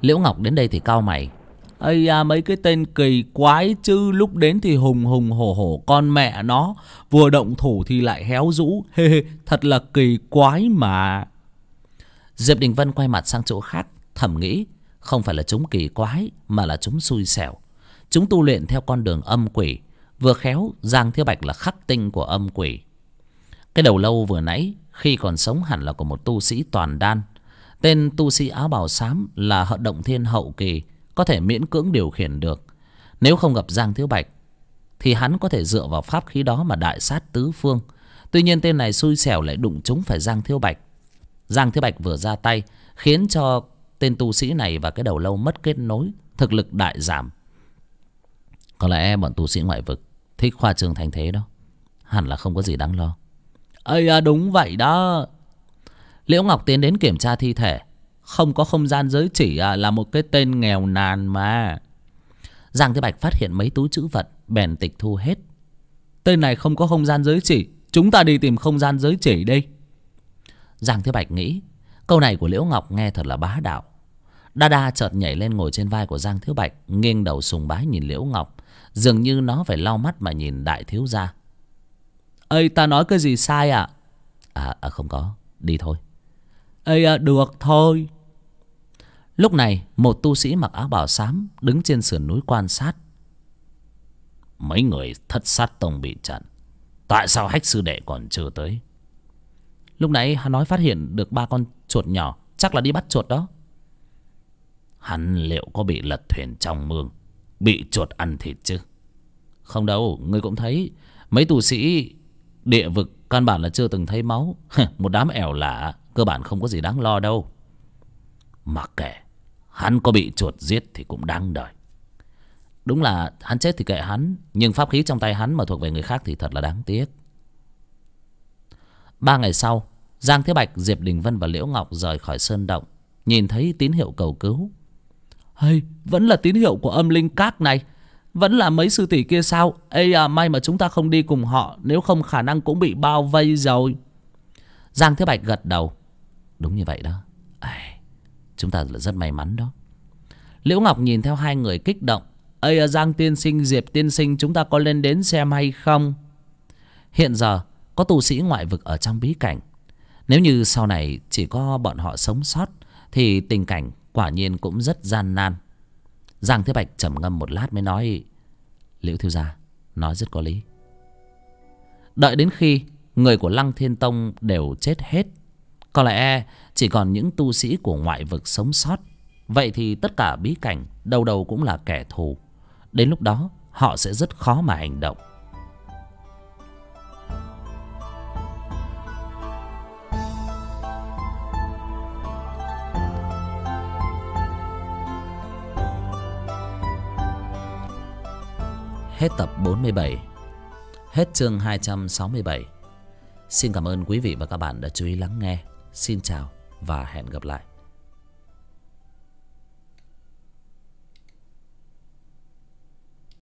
liễu ngọc đến đây thì cao mày ây à mấy cái tên kỳ quái chứ lúc đến thì hùng hùng hổ hổ con mẹ nó vừa động thủ thì lại héo rũ hê hê thật là kỳ quái mà diệp đình vân quay mặt sang chỗ khác thầm nghĩ không phải là chúng kỳ quái mà là chúng xui xẻo chúng tu luyện theo con đường âm quỷ vừa khéo giang thiếu bạch là khắc tinh của âm quỷ cái đầu lâu vừa nãy khi còn sống hẳn là của một tu sĩ toàn đan tên tu sĩ áo bào xám là hận động thiên hậu kỳ có thể miễn cưỡng điều khiển được nếu không gặp giang thiếu bạch thì hắn có thể dựa vào pháp khí đó mà đại sát tứ phương tuy nhiên tên này xui xẻo lại đụng chúng phải giang thiếu bạch giang thiếu bạch vừa ra tay khiến cho tên tu sĩ này và cái đầu lâu mất kết nối thực lực đại giảm có lẽ bọn tu sĩ ngoại vực Thích khoa trường thành thế đó Hẳn là không có gì đáng lo ấy à đúng vậy đó Liễu Ngọc tiến đến kiểm tra thi thể Không có không gian giới chỉ à, là một cái tên nghèo nàn mà Giang Thế Bạch phát hiện mấy túi chữ vật Bèn tịch thu hết Tên này không có không gian giới chỉ Chúng ta đi tìm không gian giới chỉ đi Giang Thế Bạch nghĩ Câu này của Liễu Ngọc nghe thật là bá đạo Đa Đa chợt nhảy lên ngồi trên vai của Giang Thiếu Bạch Nghiêng đầu sùng bái nhìn Liễu Ngọc dường như nó phải lau mắt mà nhìn đại thiếu gia ơi ta nói cái gì sai à à, à không có đi thôi ơi à, được thôi lúc này một tu sĩ mặc áo bào xám đứng trên sườn núi quan sát mấy người thất sát tông bị chặn tại sao hách sư đệ còn chưa tới lúc nãy hắn nói phát hiện được ba con chuột nhỏ chắc là đi bắt chuột đó hắn liệu có bị lật thuyền trong mương bị chuột ăn thịt chứ không đâu ngươi cũng thấy mấy tù sĩ địa vực căn bản là chưa từng thấy máu một đám ẻo lả cơ bản không có gì đáng lo đâu mặc kệ hắn có bị chuột giết thì cũng đáng đời đúng là hắn chết thì kệ hắn nhưng pháp khí trong tay hắn mà thuộc về người khác thì thật là đáng tiếc ba ngày sau giang thế bạch diệp đình vân và liễu ngọc rời khỏi sơn động nhìn thấy tín hiệu cầu cứu hey, Vẫn là tín hiệu của âm linh các này Vẫn là mấy sư tỷ kia sao Ê à, may mà chúng ta không đi cùng họ Nếu không khả năng cũng bị bao vây rồi Giang Thế Bạch gật đầu Đúng như vậy đó à, Chúng ta là rất may mắn đó Liễu Ngọc nhìn theo hai người kích động Ây à, Giang tiên sinh, Diệp tiên sinh Chúng ta có lên đến xem hay không Hiện giờ có tu sĩ ngoại vực Ở trong bí cảnh Nếu như sau này chỉ có bọn họ sống sót Thì tình cảnh quả nhiên cũng rất gian nan giang thế bạch trầm ngâm một lát mới nói liễu thiếu gia nói rất có lý đợi đến khi người của lăng thiên tông đều chết hết có lẽ chỉ còn những tu sĩ của ngoại vực sống sót vậy thì tất cả bí cảnh đâu đâu cũng là kẻ thù đến lúc đó họ sẽ rất khó mà hành động Hết tập 47 Hết chương 267 Xin cảm ơn quý vị và các bạn đã chú ý lắng nghe Xin chào và hẹn gặp lại